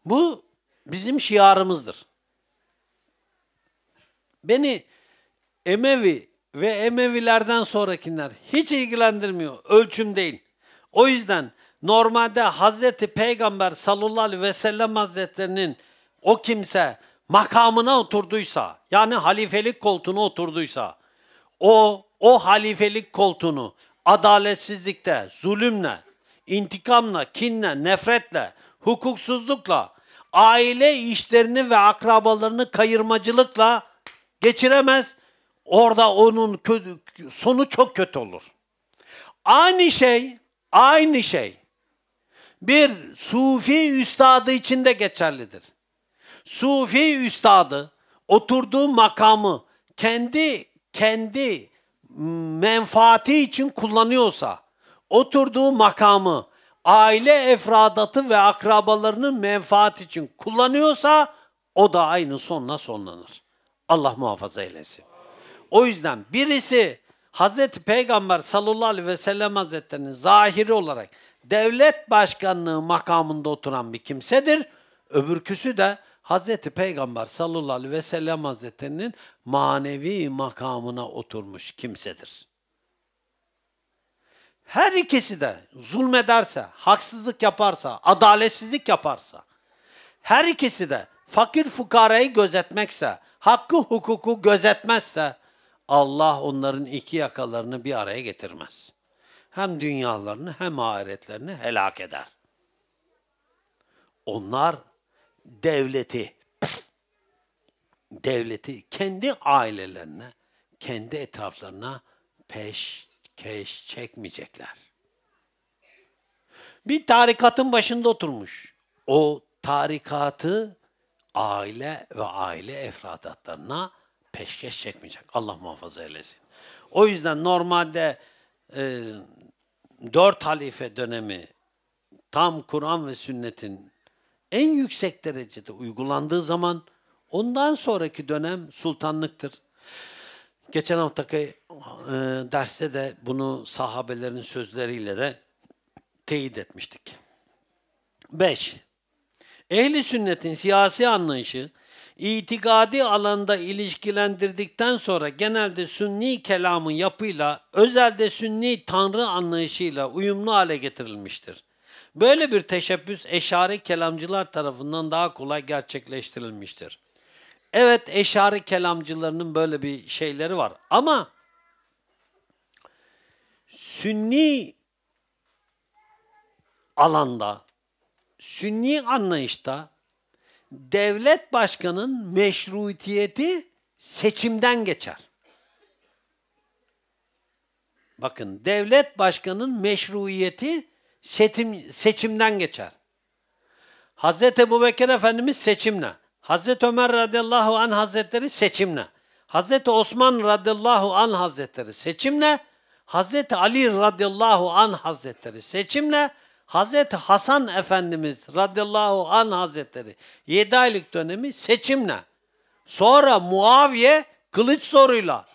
Bu bizim şiarımızdır. Beni Emevi ve Emevilerden sonrakiler hiç ilgilendirmiyor. Ölçüm değil. O yüzden normalde Hazreti Peygamber sallallahu aleyhi ve sellem hazretlerinin o kimse makamına oturduysa, yani halifelik koltuğuna oturduysa, o o halifelik koltuğunu adaletsizlikte, zulümle, intikamla, kinle, nefretle, hukuksuzlukla, aile işlerini ve akrabalarını kayırmacılıkla geçiremez. Orada onun sonu çok kötü olur. Aynı şey, aynı şey bir sufi üstadı için de geçerlidir. Sufi üstadı oturduğu makamı kendi kendi menfaati için kullanıyorsa, oturduğu makamı, aile efradatı ve akrabalarının menfaat için kullanıyorsa o da aynı sonla sonlanır. Allah muhafaza eylesin. O yüzden birisi Hz. Peygamber sallallahu aleyhi ve sellem hazretlerinin zahiri olarak devlet başkanlığı makamında oturan bir kimsedir. Öbürküsü de Hazreti Peygamber sallallahu aleyhi ve sellem Hazretlerinin manevi makamına oturmuş kimsedir. Her ikisi de zulmederse, haksızlık yaparsa, adaletsizlik yaparsa, her ikisi de fakir fukarayı gözetmekse, hakkı hukuku gözetmezse, Allah onların iki yakalarını bir araya getirmez. Hem dünyalarını hem ahiretlerini helak eder. Onlar devleti devleti kendi ailelerine, kendi etraflarına peş keş çekmeyecekler. Bir tarikatın başında oturmuş. O tarikatı aile ve aile efradatlarına peşkeş çekmeyecek. Allah muhafaza eylesin. O yüzden normalde e, dört halife dönemi tam Kur'an ve sünnetin en yüksek derecede uygulandığı zaman ondan sonraki dönem sultanlıktır. Geçen haftaki e, derste de bunu sahabelerin sözleriyle de teyit etmiştik. 5. Ehli sünnetin siyasi anlayışı itikadi alanda ilişkilendirdikten sonra genelde sünni kelamın yapıyla, özelde sünni tanrı anlayışıyla uyumlu hale getirilmiştir. Böyle bir teşebbüs eşari kelamcılar tarafından daha kolay gerçekleştirilmiştir. Evet eşari kelamcılarının böyle bir şeyleri var ama sünni alanda, sünni anlayışta devlet başkanının meşruiyeti seçimden geçer. Bakın devlet başkanının meşruiyeti seçim, seçimden geçer. Hazreti Ebu Bekir Efendimiz seçimle. Hazreti Ömer radıyallahu an hazretleri seçimle. Hazreti Osman radıyallahu an hazretleri seçimle. Hazreti Ali radıyallahu an hazretleri seçimle. Hazreti Hasan Efendimiz radıyallahu an hazretleri 7 aylık dönemi seçimle. Sonra Muaviye kılıç soruyla.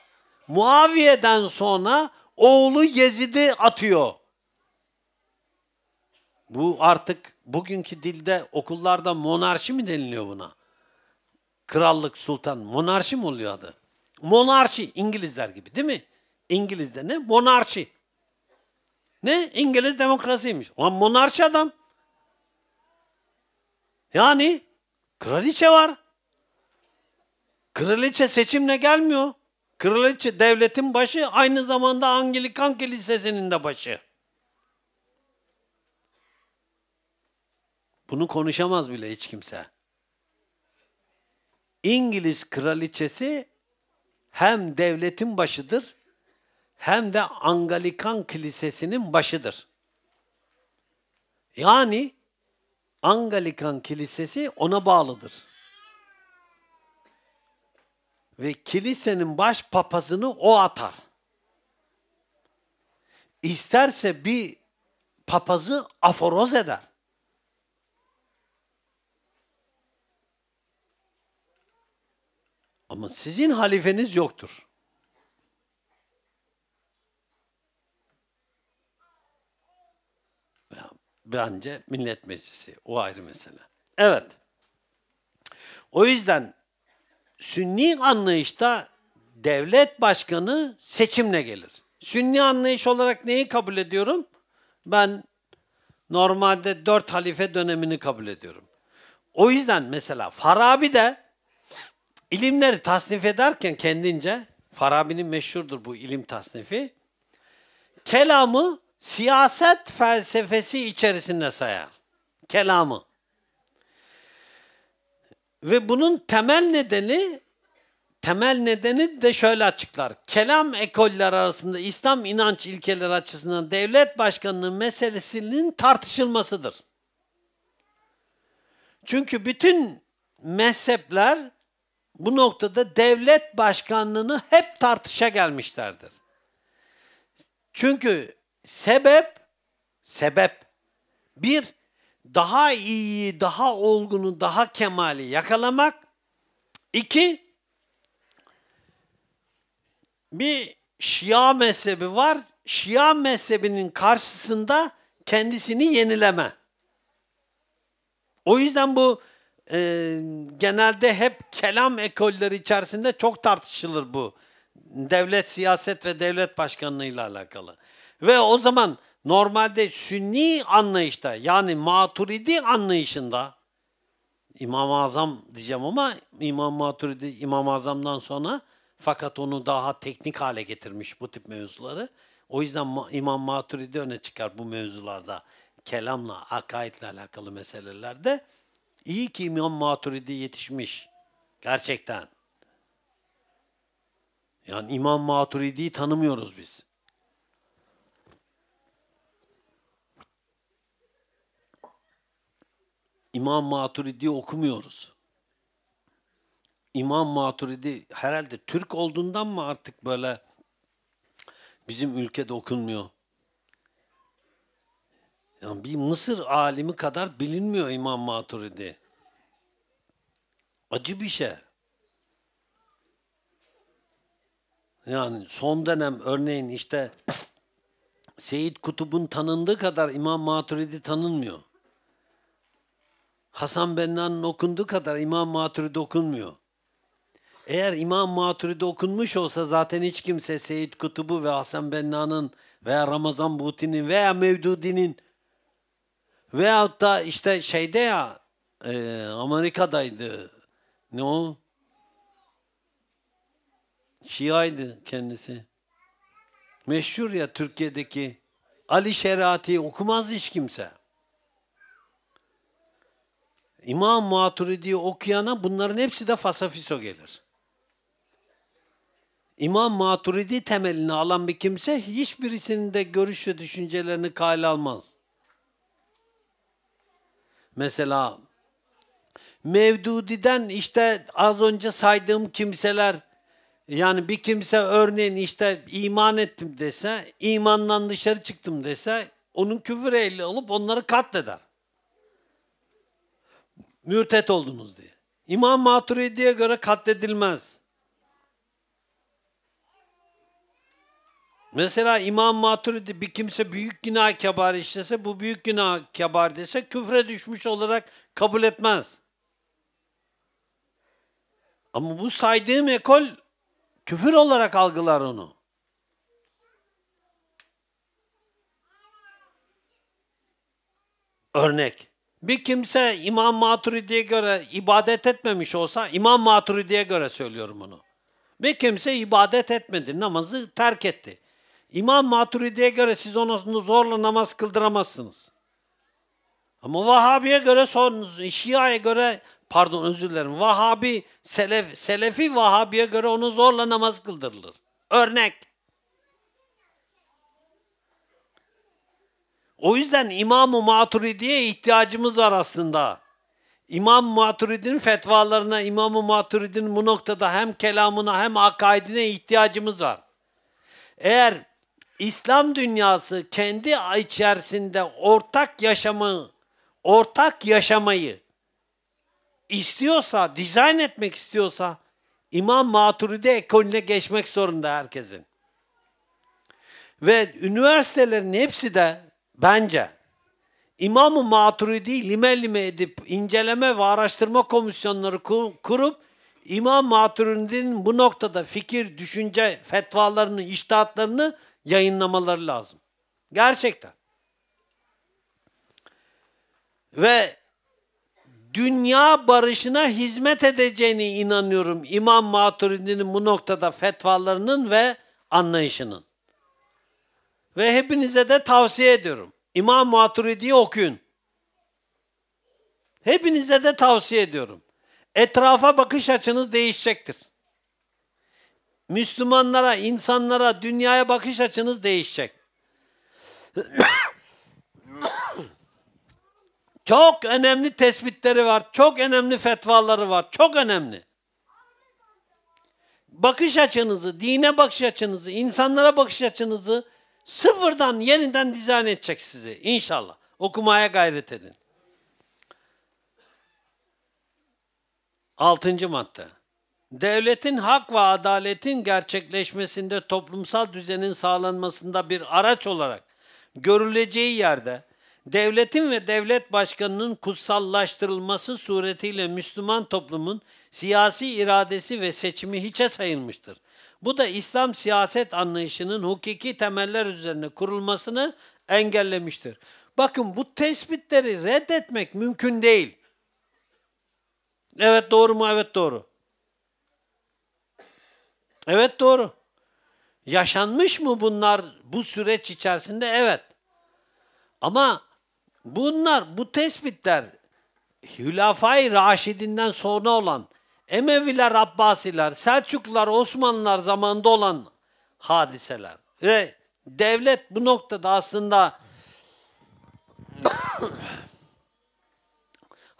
Muaviye'den sonra oğlu Yezid'i atıyor. Bu artık bugünkü dilde okullarda monarşi mi deniliyor buna? Krallık, sultan, monarşi mi oluyor adı? Monarşi İngilizler gibi değil mi? İngiliz'de ne? Monarşi. Ne? İngiliz demokrasiymiş. Ama monarşi adam. Yani kraliçe var. Kraliçe seçimle gelmiyor. Kraliçe devletin başı aynı zamanda Anglikan Kilisesi'nin de başı. Bunu konuşamaz bile hiç kimse. İngiliz kraliçesi hem devletin başıdır hem de Angalikan kilisesinin başıdır. Yani Angalikan kilisesi ona bağlıdır. Ve kilisenin baş papazını o atar. İsterse bir papazı aforoz eder. Ama sizin halifeniz yoktur. Bence millet meclisi. O ayrı mesele. Evet. O yüzden sünni anlayışta devlet başkanı seçimle gelir. Sünni anlayış olarak neyi kabul ediyorum? Ben normalde dört halife dönemini kabul ediyorum. O yüzden mesela Farabi de İlimleri tasnif ederken kendince, Farabi'nin meşhurdur bu ilim tasnifi, kelamı siyaset felsefesi içerisinde sayar. Kelamı. Ve bunun temel nedeni temel nedeni de şöyle açıklar. Kelam ekoller arasında İslam inanç ilkeleri açısından devlet başkanının meselesinin tartışılmasıdır. Çünkü bütün mezhepler bu noktada devlet başkanlığını hep tartışa gelmişlerdir. Çünkü sebep, sebep bir daha iyiyi, daha olgunu, daha kemali yakalamak. iki bir Şia mezhebi var. Şia mezhebinin karşısında kendisini yenileme. O yüzden bu e, genelde hep kelam ekolleri içerisinde çok tartışılır bu. Devlet siyaset ve devlet başkanlığıyla alakalı. Ve o zaman normalde sünni anlayışta yani maturidi anlayışında İmam-ı Azam diyeceğim ama İmam Maturidi İmam-ı Azam'dan sonra fakat onu daha teknik hale getirmiş bu tip mevzuları. O yüzden İmam Maturidi öne çıkar bu mevzularda. Kelamla, akaidle alakalı meselelerde. İyi ki İmam Maturidi yetişmiş. Gerçekten. Yani İmam Maturidi'yi tanımıyoruz biz. İmam Maturidi'yi okumuyoruz. İmam Maturidi herhalde Türk olduğundan mı artık böyle bizim ülkede okunmuyor? Yani bir Mısır alimi kadar bilinmiyor İmam Maturidi. Acı bir şey. Yani son dönem örneğin işte Seyit Kutub'un tanındığı kadar İmam Maturidi tanınmıyor. Hasan Benna'nın okunduğu kadar İmam Maturidi okunmuyor. Eğer İmam Maturidi okunmuş olsa zaten hiç kimse Seyit Kutub'u ve Hasan Benna'nın veya Ramazan Buti'nin veya Mevdudi'nin Veyahut da işte şeyde ya e, Amerika'daydı. Ne o? Şiaydı kendisi. Meşhur ya Türkiye'deki Ali Şerati okumaz hiç kimse. İmam Maturidi'yi okuyana bunların hepsi de fasafiso gelir. İmam Maturidi temelini alan bir kimse hiçbirisinin de görüş ve düşüncelerini kale almaz. Mesela Mevdudi'den işte az önce saydığım kimseler yani bir kimse örneğin işte iman ettim dese, imandan dışarı çıktım dese onun küfür ehli olup onları katleder. Mürtet oldunuz diye. İmam Maturidi'ye göre katledilmez. Mesela İmam Maturidi bir kimse büyük günah kebar işlese, bu büyük günah kebar dese küfre düşmüş olarak kabul etmez. Ama bu saydığım ekol küfür olarak algılar onu. Örnek. Bir kimse İmam Maturidi'ye göre ibadet etmemiş olsa, İmam Maturidi'ye göre söylüyorum bunu. Bir kimse ibadet etmedi, namazı terk etti. İmam Maturidi'ye göre siz onu zorla namaz kıldıramazsınız. Ama Vahabi'ye göre, Şia'ya göre, pardon özür dilerim, Vahabi, Selef, Selefi Vahabi'ye göre onu zorla namaz kıldırılır. Örnek. O yüzden İmam-ı Maturidi'ye ihtiyacımız var aslında. İmam Maturidi'nin fetvalarına, İmam-ı Maturidi'nin bu noktada hem kelamına hem akaidine ihtiyacımız var. Eğer İslam dünyası kendi içerisinde ortak yaşamı, ortak yaşamayı istiyorsa, dizayn etmek istiyorsa İmam Maturidi ekolüne geçmek zorunda herkesin. Ve üniversitelerin hepsi de bence İmam-ı Maturidi'yi lime lime edip inceleme ve araştırma komisyonları kurup İmam Maturidi'nin bu noktada fikir, düşünce, fetvalarını, iştahatlarını yayınlamaları lazım. Gerçekten. Ve dünya barışına hizmet edeceğini inanıyorum İmam Maturidi'nin bu noktada fetvalarının ve anlayışının. Ve hepinize de tavsiye ediyorum. İmam Maturidi'yi okuyun. Hepinize de tavsiye ediyorum. Etrafa bakış açınız değişecektir. Müslümanlara, insanlara, dünyaya bakış açınız değişecek. çok önemli tespitleri var, çok önemli fetvaları var, çok önemli. Bakış açınızı, dine bakış açınızı, insanlara bakış açınızı sıfırdan yeniden dizayn edecek sizi inşallah. Okumaya gayret edin. Altıncı madde devletin hak ve adaletin gerçekleşmesinde toplumsal düzenin sağlanmasında bir araç olarak görüleceği yerde devletin ve devlet başkanının kutsallaştırılması suretiyle Müslüman toplumun siyasi iradesi ve seçimi hiçe sayılmıştır. Bu da İslam siyaset anlayışının hukuki temeller üzerine kurulmasını engellemiştir. Bakın bu tespitleri reddetmek mümkün değil. Evet doğru mu? Evet doğru. Evet doğru. Yaşanmış mı bunlar bu süreç içerisinde? Evet. Ama bunlar, bu tespitler Hülafay Raşidinden sonra olan Emeviler, Abbasiler, Selçuklular, Osmanlılar zamanında olan hadiseler. Ve devlet bu noktada aslında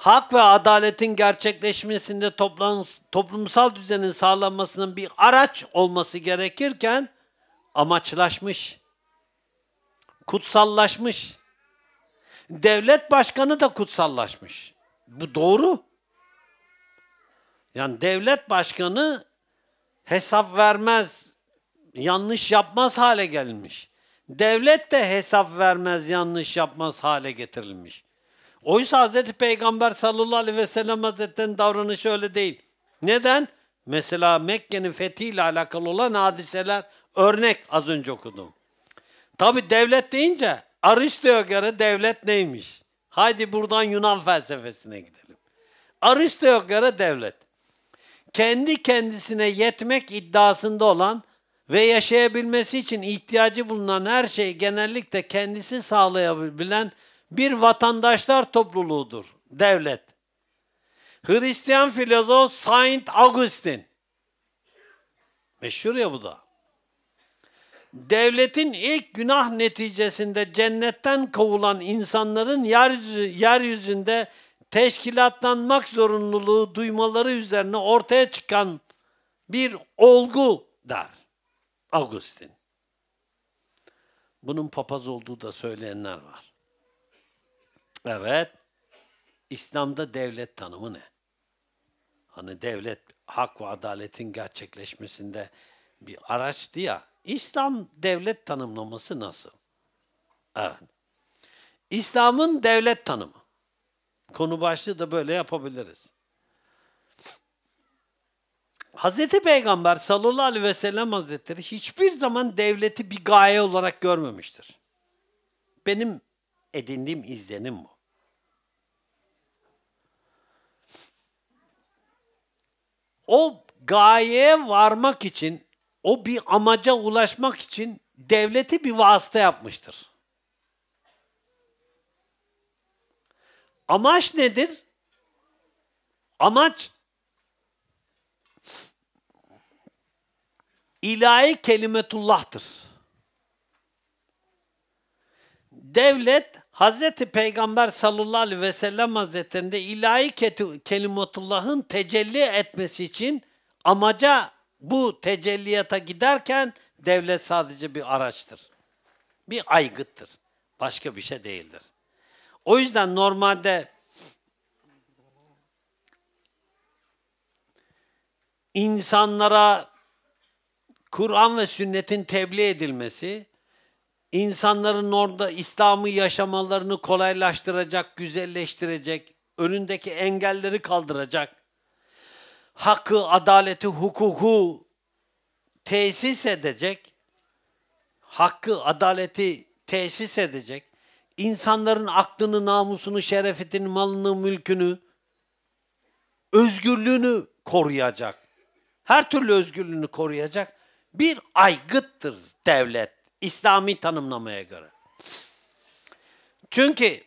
hak ve adaletin gerçekleşmesinde toplam, toplumsal düzenin sağlanmasının bir araç olması gerekirken amaçlaşmış, kutsallaşmış. Devlet başkanı da kutsallaşmış. Bu doğru. Yani devlet başkanı hesap vermez, yanlış yapmaz hale gelmiş. Devlet de hesap vermez, yanlış yapmaz hale getirilmiş. Oysa Hazreti Peygamber sallallahu aleyhi ve sellem Hazretleri'nin davranışı öyle değil. Neden? Mesela Mekke'nin fethiyle alakalı olan hadiseler örnek az önce okudum. Tabi devlet deyince Aristo'ya göre devlet neymiş? Haydi buradan Yunan felsefesine gidelim. Aristo'ya göre devlet. Kendi kendisine yetmek iddiasında olan ve yaşayabilmesi için ihtiyacı bulunan her şeyi genellikle kendisi sağlayabilen bir vatandaşlar topluluğudur devlet. Hristiyan filozof Saint Augustine. Meşhur ya bu da. Devletin ilk günah neticesinde cennetten kovulan insanların yeryüzünde teşkilatlanmak zorunluluğu duymaları üzerine ortaya çıkan bir olgu der Augustin. Bunun papaz olduğu da söyleyenler var. Evet. İslam'da devlet tanımı ne? Hani devlet hak ve adaletin gerçekleşmesinde bir araçtı ya. İslam devlet tanımlaması nasıl? Evet. İslam'ın devlet tanımı. Konu başlığı da böyle yapabiliriz. Hz. Peygamber sallallahu aleyhi ve sellem hazretleri hiçbir zaman devleti bir gaye olarak görmemiştir. Benim edindiğim izlenim bu. o gayeye varmak için, o bir amaca ulaşmak için devleti bir vasıta yapmıştır. Amaç nedir? Amaç ilahi kelimetullah'tır. Devlet Hazreti Peygamber sallallahu aleyhi ve sellem hazretlerinde ilahi kelimatullahın tecelli etmesi için amaca bu tecelliyata giderken devlet sadece bir araçtır. Bir aygıttır. Başka bir şey değildir. O yüzden normalde insanlara Kur'an ve sünnetin tebliğ edilmesi, insanların orada İslam'ı yaşamalarını kolaylaştıracak, güzelleştirecek, önündeki engelleri kaldıracak, hakkı, adaleti, hukuku tesis edecek, hakkı, adaleti tesis edecek, insanların aklını, namusunu, şerefetini, malını, mülkünü, özgürlüğünü koruyacak. Her türlü özgürlüğünü koruyacak bir aygıttır devlet. İslami tanımlamaya göre. Çünkü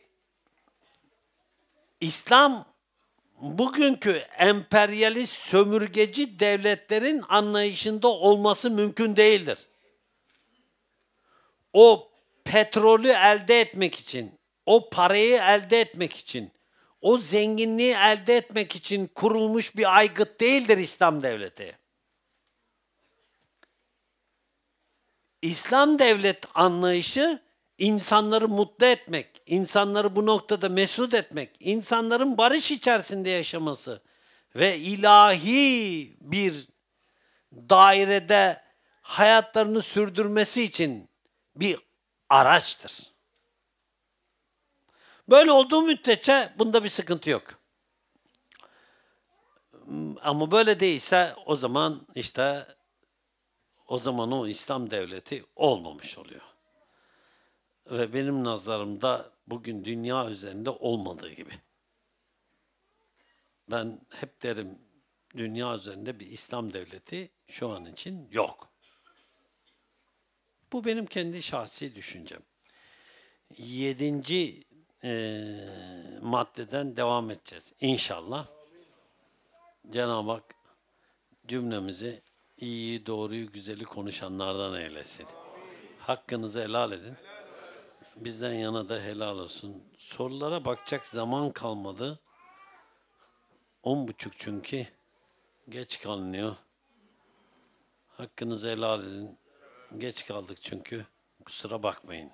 İslam bugünkü emperyalist sömürgeci devletlerin anlayışında olması mümkün değildir. O petrolü elde etmek için, o parayı elde etmek için, o zenginliği elde etmek için kurulmuş bir aygıt değildir İslam devleti. İslam devlet anlayışı insanları mutlu etmek, insanları bu noktada mesut etmek, insanların barış içerisinde yaşaması ve ilahi bir dairede hayatlarını sürdürmesi için bir araçtır. Böyle olduğu müddetçe bunda bir sıkıntı yok. Ama böyle değilse o zaman işte o zaman o İslam devleti olmamış oluyor. Ve benim nazarımda bugün dünya üzerinde olmadığı gibi. Ben hep derim dünya üzerinde bir İslam devleti şu an için yok. Bu benim kendi şahsi düşüncem. Yedinci e, maddeden devam edeceğiz İnşallah. Cenab-ı Hak cümlemizi İyiyi, doğruyu, güzeli konuşanlardan eylesin. Hakkınızı helal edin. Bizden yana da helal olsun. Sorulara bakacak zaman kalmadı. On buçuk çünkü. Geç kalınıyor. Hakkınızı helal edin. Geç kaldık çünkü. Kusura bakmayın.